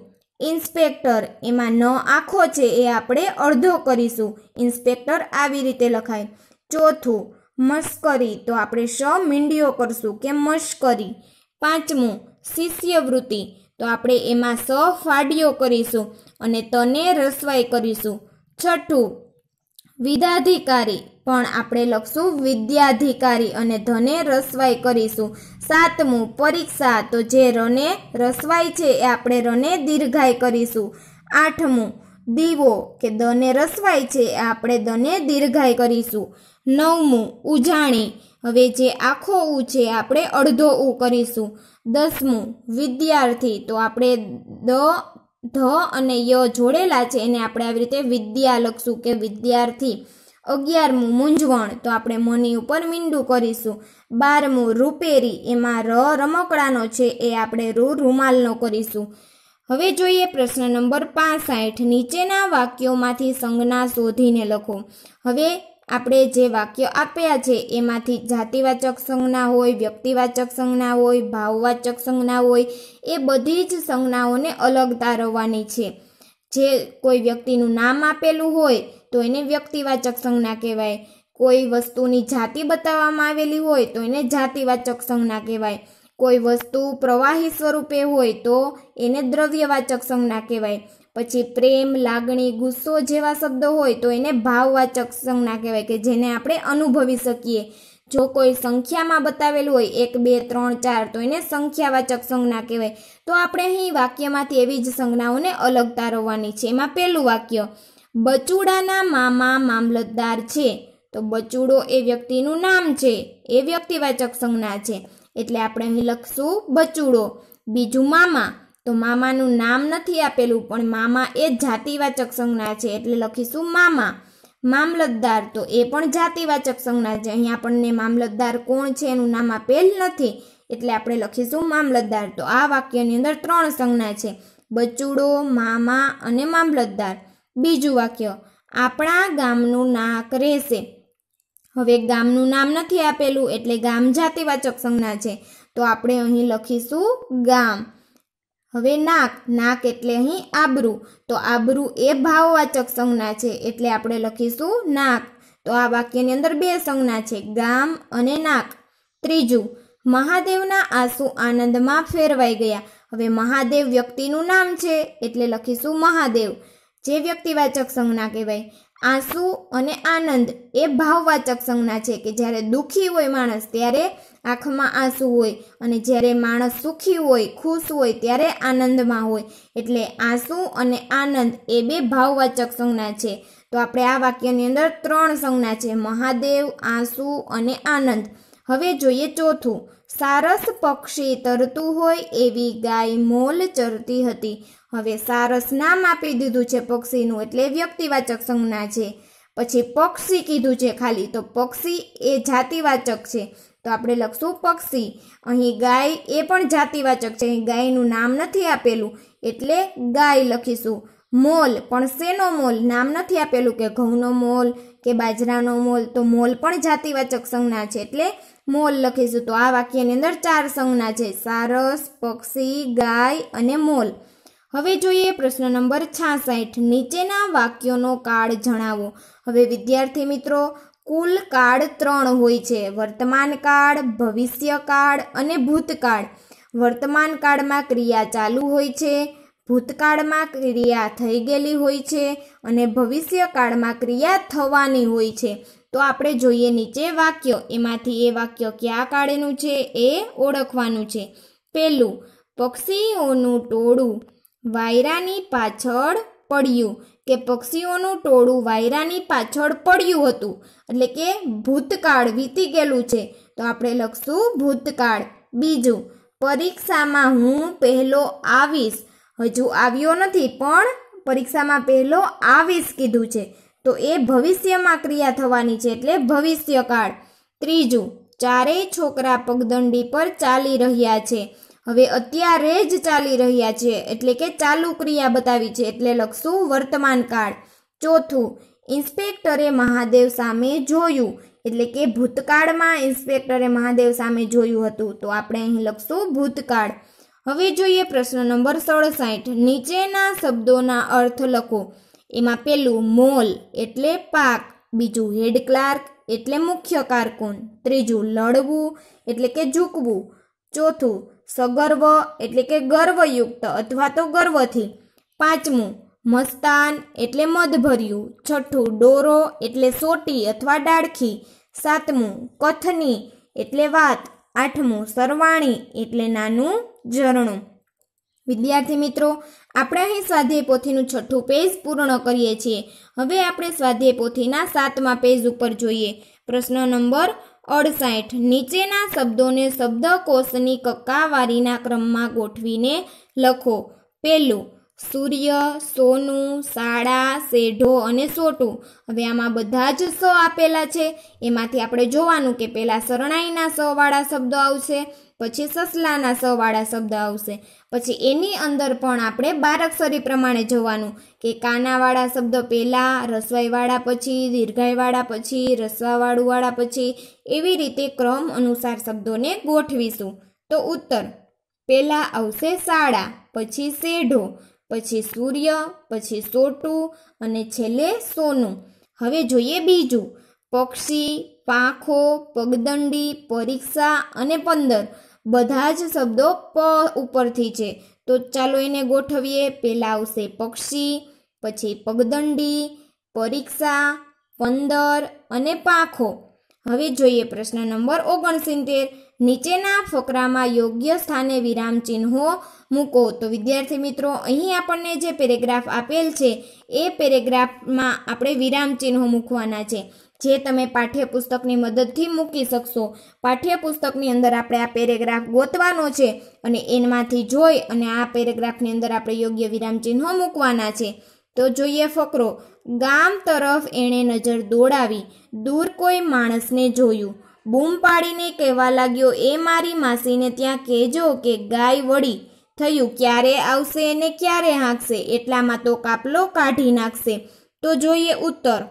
ઇન્સ્પેક્ટર એમાં ન આખો છે એ આપણે અડધો કરીશું ઇન્સ્પેક્ટર આવી રીતે લખાય ચોથું મશ્કરી તો આપણે સ મીંડીઓ કરશું કે મશ્કરી પાંચમું શિષ્યવૃત્તિ તો આપણે એમાં સ ફાડીઓ કરીશું અને તને રસવાઈ કરીશું છઠ્ઠું વિદ્યાધિકારી પણ આપણે લખશું વિદ્યાધિકારી અને ધને રસવાઈ કરીશું સાતમું પરીક્ષા તો જે રને રસવાઈ છે એ આપણે રને દીર્ઘાય કરીશું આઠમું દીવો કે દને રસવાય છે એ આપણે દને દીર્ઘાય કરીશું નવમું ઉજાણી હવે જે આખો ઉ છે આપણે અડધો ઉ કરીશું દસમું વિદ્યાર્થી તો આપણે દ ધ અને ય જોડેલા છે એને આપણે આવી રીતે વિદ્યા લખશું કે વિદ્યાર્થી અગિયારમું મૂંઝવણ તો આપણે મની ઉપર મીંડું કરીશું બારમું રૂપેરી એમાં ર રમકડાનો છે એ આપણે રૂ રૂમાલનો કરીશું હવે જોઈએ પ્રશ્ન નંબર પાસઠ નીચેના વાક્યોમાંથી સંજ્ઞા શોધીને લખો હવે આપણે જે વાક્ય આપ્યા છે એમાંથી જાતિવાચક સંજ્ઞા હોય વ્યક્તિવાચક સંજ્ઞા હોય ભાવવાચક સંજ્ઞા હોય એ બધી જ સંજ્ઞાઓને અલગ તારવવાની છે જે કોઈ વ્યક્તિનું નામ આપેલું હોય તો એને વ્યક્તિવાચક સંજ્ઞા કહેવાય કોઈ વસ્તુની જાતિ બતાવવામાં આવેલી હોય તો એને જાતિવાચક સંજ્ઞા કહેવાય કોઈ વસ્તુ પ્રવાહી સ્વરૂપે હોય તો એને દ્રવ્યવાચક સંજ્ઞા કહેવાય પછી પ્રેમ લાગણી ગુસ્સો જેવા શબ્દો હોય તો એને ભાવવાચક સંજ્ઞા કહેવાય કે જેને આપણે અનુભવી શકીએ જો કોઈ સંખ્યામાં બતાવેલું હોય એક બે ત્રણ ચાર તો એને સંખ્યાવાચક સંજ્ઞા કહેવાય તો આપણે અહીં વાક્યમાંથી એવી જ સંજ્ઞાઓને અલગ તારવવાની છે એમાં પહેલું વાક્ય બચુડાના મામા મામલતદાર છે તો બચુડો એ વ્યક્તિનું નામ છે એ વ્યક્તિવાચક સંજ્ઞા છે એટલે આપણે અહીં લખશું બચુડો બીજું મામા તો મામાનું નામ નથી આપેલું પણ મામા એ જાતિવાચક સંજ્ઞા છે એટલે લખીશું મામા મામલતદાર તો એ પણ જાતિવાચક સંજ્ઞા છે અહીં આપણને મામલતદાર કોણ છે એનું નામ આપેલ નથી એટલે આપણે લખીશું મામલતદાર તો આ વાક્યની અંદર ત્રણ સંજ્ઞા છે બચુડો મામા અને મામલતદાર બીજું વાક્ય આપણા ગામનું નાક રહેશે હવે ગામનું નામ નથી આપેલું એટલે ગામ જાતિવાચક સંજ્ઞા છે તો આપણે અહીં લખીશું ગામ હવે નાક નાક એટલે અહીં આબરૂ તો આબરૂ એ ભાવવાચક સંજ્ઞા છે એટલે આપણે લખીશું નાક તો આ વાક્યની અંદર બે સંજ્ઞા છે ગામ અને નાક ત્રીજું મહાદેવના આંસુ આનંદમાં ફેરવાઈ ગયા હવે મહાદેવ વ્યક્તિનું નામ છે એટલે લખીશું મહાદેવ જે વ્યક્તિવાચક સંજ્ઞા કહેવાય આંસુ અને આનંદ એ ભાવવાચક સંજ્ઞા છે કે જ્યારે દુઃખી હોય માણસ ત્યારે આંખમાં આંસુ હોય અને જ્યારે માણસ સુખી હોય ખુશ હોય ત્યારે આનંદમાં હોય એટલે આંસુ અને આનંદ એ બે ભાવવાચક સંજ્ઞા છે તો આપણે આ વાક્યની અંદર ત્રણ સંજ્ઞા છે મહાદેવ આંસુ અને આનંદ હવે જોઈએ ચોથું સારસ પક્ષી તરતું હોય એવી ગાય મોલ ચરતી હતી હવે સારસ નામ આપી દીધું છે પક્ષીનું એટલે વ્યક્તિવાચક સંજ્ઞા છે પછી પક્ષી કીધું છે ખાલી તો પક્ષી એ જાતિવાચક છે તો આપણે લખશું પક્ષી અહીં ગાય એ પણ જાતિવાચક છે અહીં ગાયનું નામ નથી આપેલું એટલે ગાય લખીશું મોલ પણ શેનો મોલ નામ નથી આપેલું કે ઘઉંનો મોલ કે બાજરાનો મોલ તો મોલ પણ જાતિવાચક સંજ્ઞા છે એટલે મોલ લખીશું તો આ વાક્યની અંદર ચાર સંજ્ઞા છે સારસ પક્ષી ગાય અને મોલ હવે જોઈએ પ્રશ્ન નંબર છાસઠ નીચેના વાક્યોનો કાળ જણાવો હવે વિદ્યાર્થી મિત્રો કુલ કાળ ત્રણ હોય છે વર્તમાન કાળ ભવિષ્ય કાળ અને ભૂતકાળ વર્તમાન કાળમાં ક્રિયા ચાલુ હોય છે ભૂતકાળમાં ક્રિયા થઈ ગયેલી હોય છે અને ભવિષ્ય કાળમાં ક્રિયા થવાની હોય છે તો આપણે જોઈએ નીચે વાક્ય એમાંથી એ વાક્ય ક્યાં કાળનું છે એ ઓળખવાનું છે પહેલું પક્ષીઓનું ટોળું વાયરાની પાછળ પડ્યું કે પક્ષીઓનું ટોળું વાયરાની પાછળ પડ્યું હતું એટલે કે ભૂતકાળ વીતી ગયેલું છે તો આપણે લખશું ભૂતકાળ બીજું પરીક્ષામાં હું પહેલો આવીશ હજુ આવ્યો નથી પણ પરીક્ષામાં પહેલો આવીશ કીધું છે તો એ ભવિષ્યમાં ક્રિયા થવાની છે એટલે ભવિષ્યકાળ ત્રીજું ચારેય છોકરા પગદંડી પર ચાલી રહ્યા છે હવે અત્યારે જ ચાલી રહ્યા છે એટલે કે ચાલુ ક્રિયા બતાવી છે એટલે લખશું વર્તમાન કાળ ચોથું ઇન્સ્પેક્ટરે મહાદેવ સામે જોયું એટલે કે ભૂતકાળમાં ઇન્સ્પેક્ટરે મહાદેવ સામે જોયું હતું તો આપણે અહીં લખશું ભૂતકાળ હવે જોઈએ પ્રશ્ન નંબર સડસાઠ નીચેના શબ્દોના અર્થ લખો એમાં પેલું મોલ એટલે પાક બીજું હેડ ક્લાર્ક એટલે મુખ્ય કારકુન ત્રીજું લડવું એટલે કે ઝૂકવું ચોથું સગર્વ એટલે કે ગર્વયુક્ત અથવા તો ગર્વથી પાંચમું મસ્તાન એટલે મધભર્યું છઠ્ઠું ડોરો એટલે સોટી અથવા ડાળખી સાતમું કથની એટલે વાત આઠમું સરવાણી એટલે નાનું ઝરણું વિદ્યાર્થી મિત્રો આપણે અહીં સ્વાધ્યાય પોથીનું છઠ્ઠું પેજ પૂર્ણ કરીએ છીએ હવે આપણે સ્વાધ્યાય પોથીના સાતમા પેજ ઉપર જોઈએ પ્રશ્ન નંબર અડસાઠ નીચેના શબ્દોને શબ્દકોષની કક્કાવારીના ક્રમમાં ગોઠવીને લખો પહેલું સૂર્ય સોનું સાડા સેઢો અને સોટું હવે આમાં બધા જ સ આપેલા છે એમાંથી આપણે જોવાનું કે પહેલાં શરણાઈના સવાળા શબ્દો આવશે પછી સસલાના સવાળા શબ્દ આવશે પછી એની અંદર પણ આપણે બારક્ષરી પ્રમાણે જોવાનું કે કાનાવાળા શબ્દ પહેલાં રસવાઈવાળા પછી દીર્ઘાઈવાળા પછી રસવાવાળુંવાળા પછી એવી રીતે ક્રમ અનુસાર શબ્દોને ગોઠવીશું તો ઉત્તર પહેલાં આવશે સાડા પછી સેઢો પછી સૂર્ય પછી સોટું અને છેલ્લે સોનું હવે જોઈએ બીજું પક્ષી પાંખો પગદંડી પરીક્ષા અને પંદર બધા જ શબ્દો પ ઉપરથી છે તો ચાલો એને ગોઠવીએ પહેલાં આવશે પક્ષી પછી પગદંડી પરીક્ષા પંદર અને પાંખો હવે જોઈએ પ્રશ્ન નંબર ઓગણસિત્તેર નીચેના ફકરામાં યોગ્ય સ્થાને વિરામ ચિહ્નો મૂકો તો વિદ્યાર્થી મિત્રો અહીં આપણને જે પેરેગ્રાફ આપેલ છે એ પેરેગ્રાફમાં આપણે વિરામ ચિહ્નો મૂકવાના છે જે તમે પાઠ્યપુસ્તકની મદદથી મૂકી શકશો પાઠ્યપુસ્તકની અંદર આપણે આ પેરેગ્રાફ ગોતવાનો છે અને એમાંથી જોઈ અને આ પેરેગ્રાફની અંદર આપણે યોગ્ય વિરામચિહ્નો મૂકવાના છે તો જોઈએ ફકરો ગામ તરફ એણે નજર દોડાવી દૂર કોઈ માણસને જોયું બૂમ પાડીને કહેવા લાગ્યો એ મારી માસીને ત્યાં કહેજો કે ગાય વળી થયું ક્યારે આવશે ને ક્યારે હાંકશે એટલામાં તો કાપલો કાઢી નાખશે તો જોઈએ ઉત્તર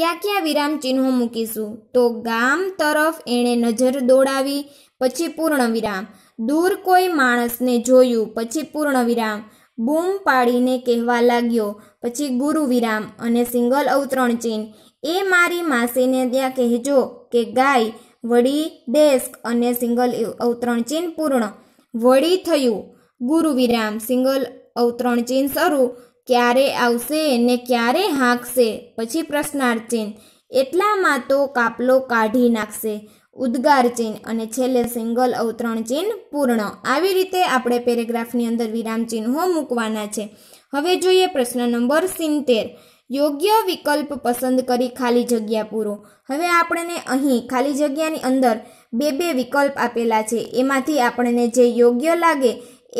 ક્યાં ક્યાં વિરામ ચિહ્નો મૂકીશું તો ગામ તરફ એણે નજર દોડાવી પછી પૂર્ણ વિરામ દૂર કોઈ માણસને જોયું પછી પૂર્ણ વિરામ બૂમ પાડીને કહેવા લાગ્યો પછી ગુરુ વિરામ અને સિંગલ અવતરણ ચિહ્ન એ મારી માસીને ત્યાં કહેજો કે ગાય વળી ડેસ્ક અને સિંગલ અવતરણ ચિહ્ન પૂર્ણ વળી થયું ગુરુ વિરામ સિંગલ અવતરણ ચિહ્ન શરૂ ક્યારે આવશે ને ક્યારે હાંકશે પછી પ્રશ્નાર્થ ચિહ્ન એટલામાં તો કાપલો કાઢી નાખશે ઉદ્ગાર ચિહ્ન અને છેલ્લે સિંગલ અવતરણ ચિહ્ન પૂર્ણ આવી રીતે આપણે પેરેગ્રાફની અંદર વિરામ ચિહ્નો મૂકવાના છે હવે જોઈએ પ્રશ્ન નંબર સિત્તેર યોગ્ય વિકલ્પ પસંદ કરી ખાલી જગ્યા પૂરો હવે આપણને અહીં ખાલી જગ્યાની અંદર બે બે વિકલ્પ આપેલા છે એમાંથી આપણને જે યોગ્ય લાગે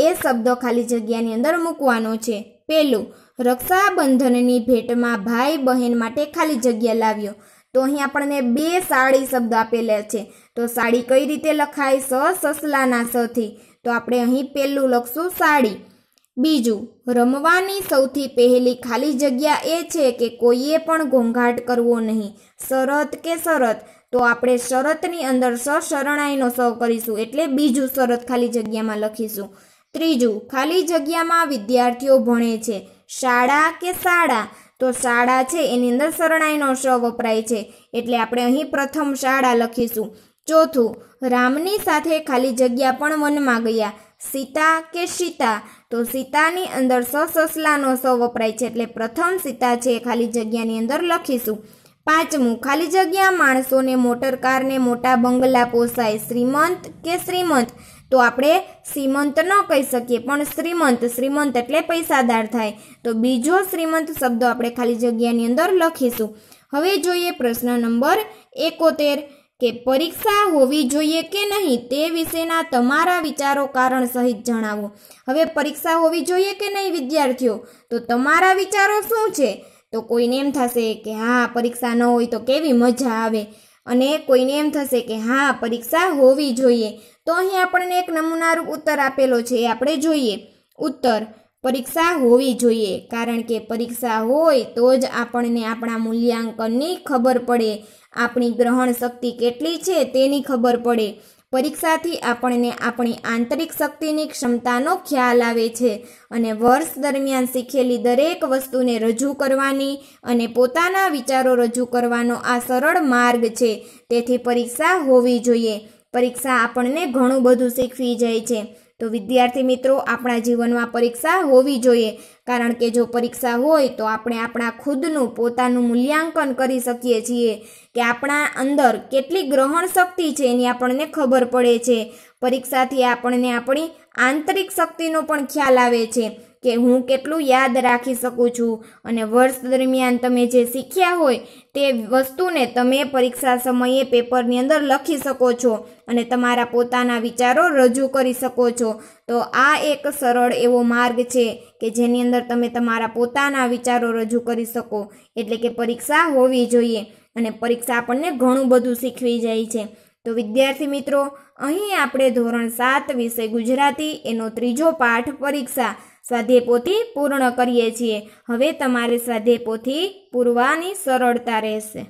એ શબ્દ ખાલી જગ્યાની અંદર મૂકવાનો છે પહેલું રક્ષાબંધનની ભેટમાં ભાઈ બહેન માટે ખાલી જગ્યા લાવ્યો તો અહીં આપણને બે સાડી શબ્દ આપેલા છે તો સાડી કઈ રીતે લખાય સ સસલાના સથી તો આપણે અહીં પહેલું લખશું સાડી બીજું રમવાની સૌથી પહેલી ખાલી જગ્યા એ છે કે કોઈએ પણ ઘોંઘાટ કરવો નહીં શરત કે શરત તો આપણે શરતની અંદર સ શરણાઈનો સ કરીશું એટલે બીજું શરત ખાલી જગ્યામાં લખીશું ત્રીજું ખાલી જગ્યામાં વિદ્યાર્થીઓ ભણે છે શાળા કે શાળા તો શાળા છે એની અંદર શરણાઈનો શ વપરાય છે એટલે આપણે અહીં પ્રથમ શાળા લખીશું ચોથું રામની સાથે ખાલી જગ્યા પણ વનમાં ગયા સીતા કે સીતા તો સીતાની અંદર સ સસલાનો સ વપરાય છે એટલે પ્રથમ સીતા છે ખાલી જગ્યાની અંદર લખીશું પાંચમું ખાલી જગ્યા માણસોને મોટર કારને મોટા બંગલા પોસાય શ્રીમંત કે શ્રીમંત તો આપણે શ્રીમંત ન કહી શકીએ પણ શ્રીમંત શ્રીમંત એટલે પૈસાદાર થાય તો બીજો શ્રીમંત શબ્દ આપણે ખાલી જગ્યાની અંદર લખીશું હવે જોઈએ પ્રશ્ન નંબર એકોતેર કે પરીક્ષા હોવી જોઈએ કે નહીં તે વિશેના તમારા વિચારો કારણ સહિત જણાવો હવે પરીક્ષા હોવી જોઈએ કે નહીં વિદ્યાર્થીઓ તો તમારા વિચારો શું છે તો કોઈને એમ થશે કે હા પરીક્ષા ન હોય તો કેવી મજા આવે અને કોઈને એમ થશે કે હા પરીક્ષા હોવી જોઈએ તો અહીં આપણને એક નમૂનારૂપ ઉત્તર આપેલો છે એ આપણે જોઈએ ઉત્તર પરીક્ષા હોવી જોઈએ કારણ કે પરીક્ષા હોય તો જ આપણને આપણા મૂલ્યાંકનની ખબર પડે આપણી ગ્રહણ શક્તિ કેટલી છે તેની ખબર પડે પરીક્ષાથી આપણને આપણી આંતરિક શક્તિની ક્ષમતાનો ખ્યાલ આવે છે અને વર્ષ દરમિયાન શીખેલી દરેક વસ્તુને રજૂ કરવાની અને પોતાના વિચારો રજૂ કરવાનો આ સરળ માર્ગ છે તેથી પરીક્ષા હોવી જોઈએ પરીક્ષા આપણને ઘણું બધું શીખવી જાય છે તો વિદ્યાર્થી મિત્રો આપણા જીવનમાં પરીક્ષા હોવી જોઈએ કારણ કે જો પરીક્ષા હોય તો આપણે આપણા ખુદનું પોતાનું મૂલ્યાંકન કરી શકીએ છીએ કે આપણા અંદર કેટલી ગ્રહણ શક્તિ છે એની આપણને ખબર પડે છે પરીક્ષાથી આપણને આપણી આંતરિક શક્તિનો પણ ખ્યાલ આવે છે કે હું કેટલું યાદ રાખી શકું છું અને વર્ષ દરમિયાન તમે જે શીખ્યા હોય તે વસ્તુને તમે પરીક્ષા સમયે પેપરની અંદર લખી શકો છો અને તમારા પોતાના વિચારો રજૂ કરી શકો છો તો આ એક સરળ એવો માર્ગ છે કે જેની અંદર તમે તમારા પોતાના વિચારો રજૂ કરી શકો એટલે કે પરીક્ષા હોવી જોઈએ અને પરીક્ષા આપણને ઘણું બધું શીખવી જાય છે તો વિદ્યાર્થી મિત્રો અહીં આપણે ધોરણ સાત વિષય ગુજરાતી એનો ત્રીજો પાઠ પરીક્ષા સ્વાધ્યાય પોથી પૂર્ણ કરીએ છીએ હવે તમારે સ્વાધ્યાય પોથી પૂરવાની સરળતા રહેશે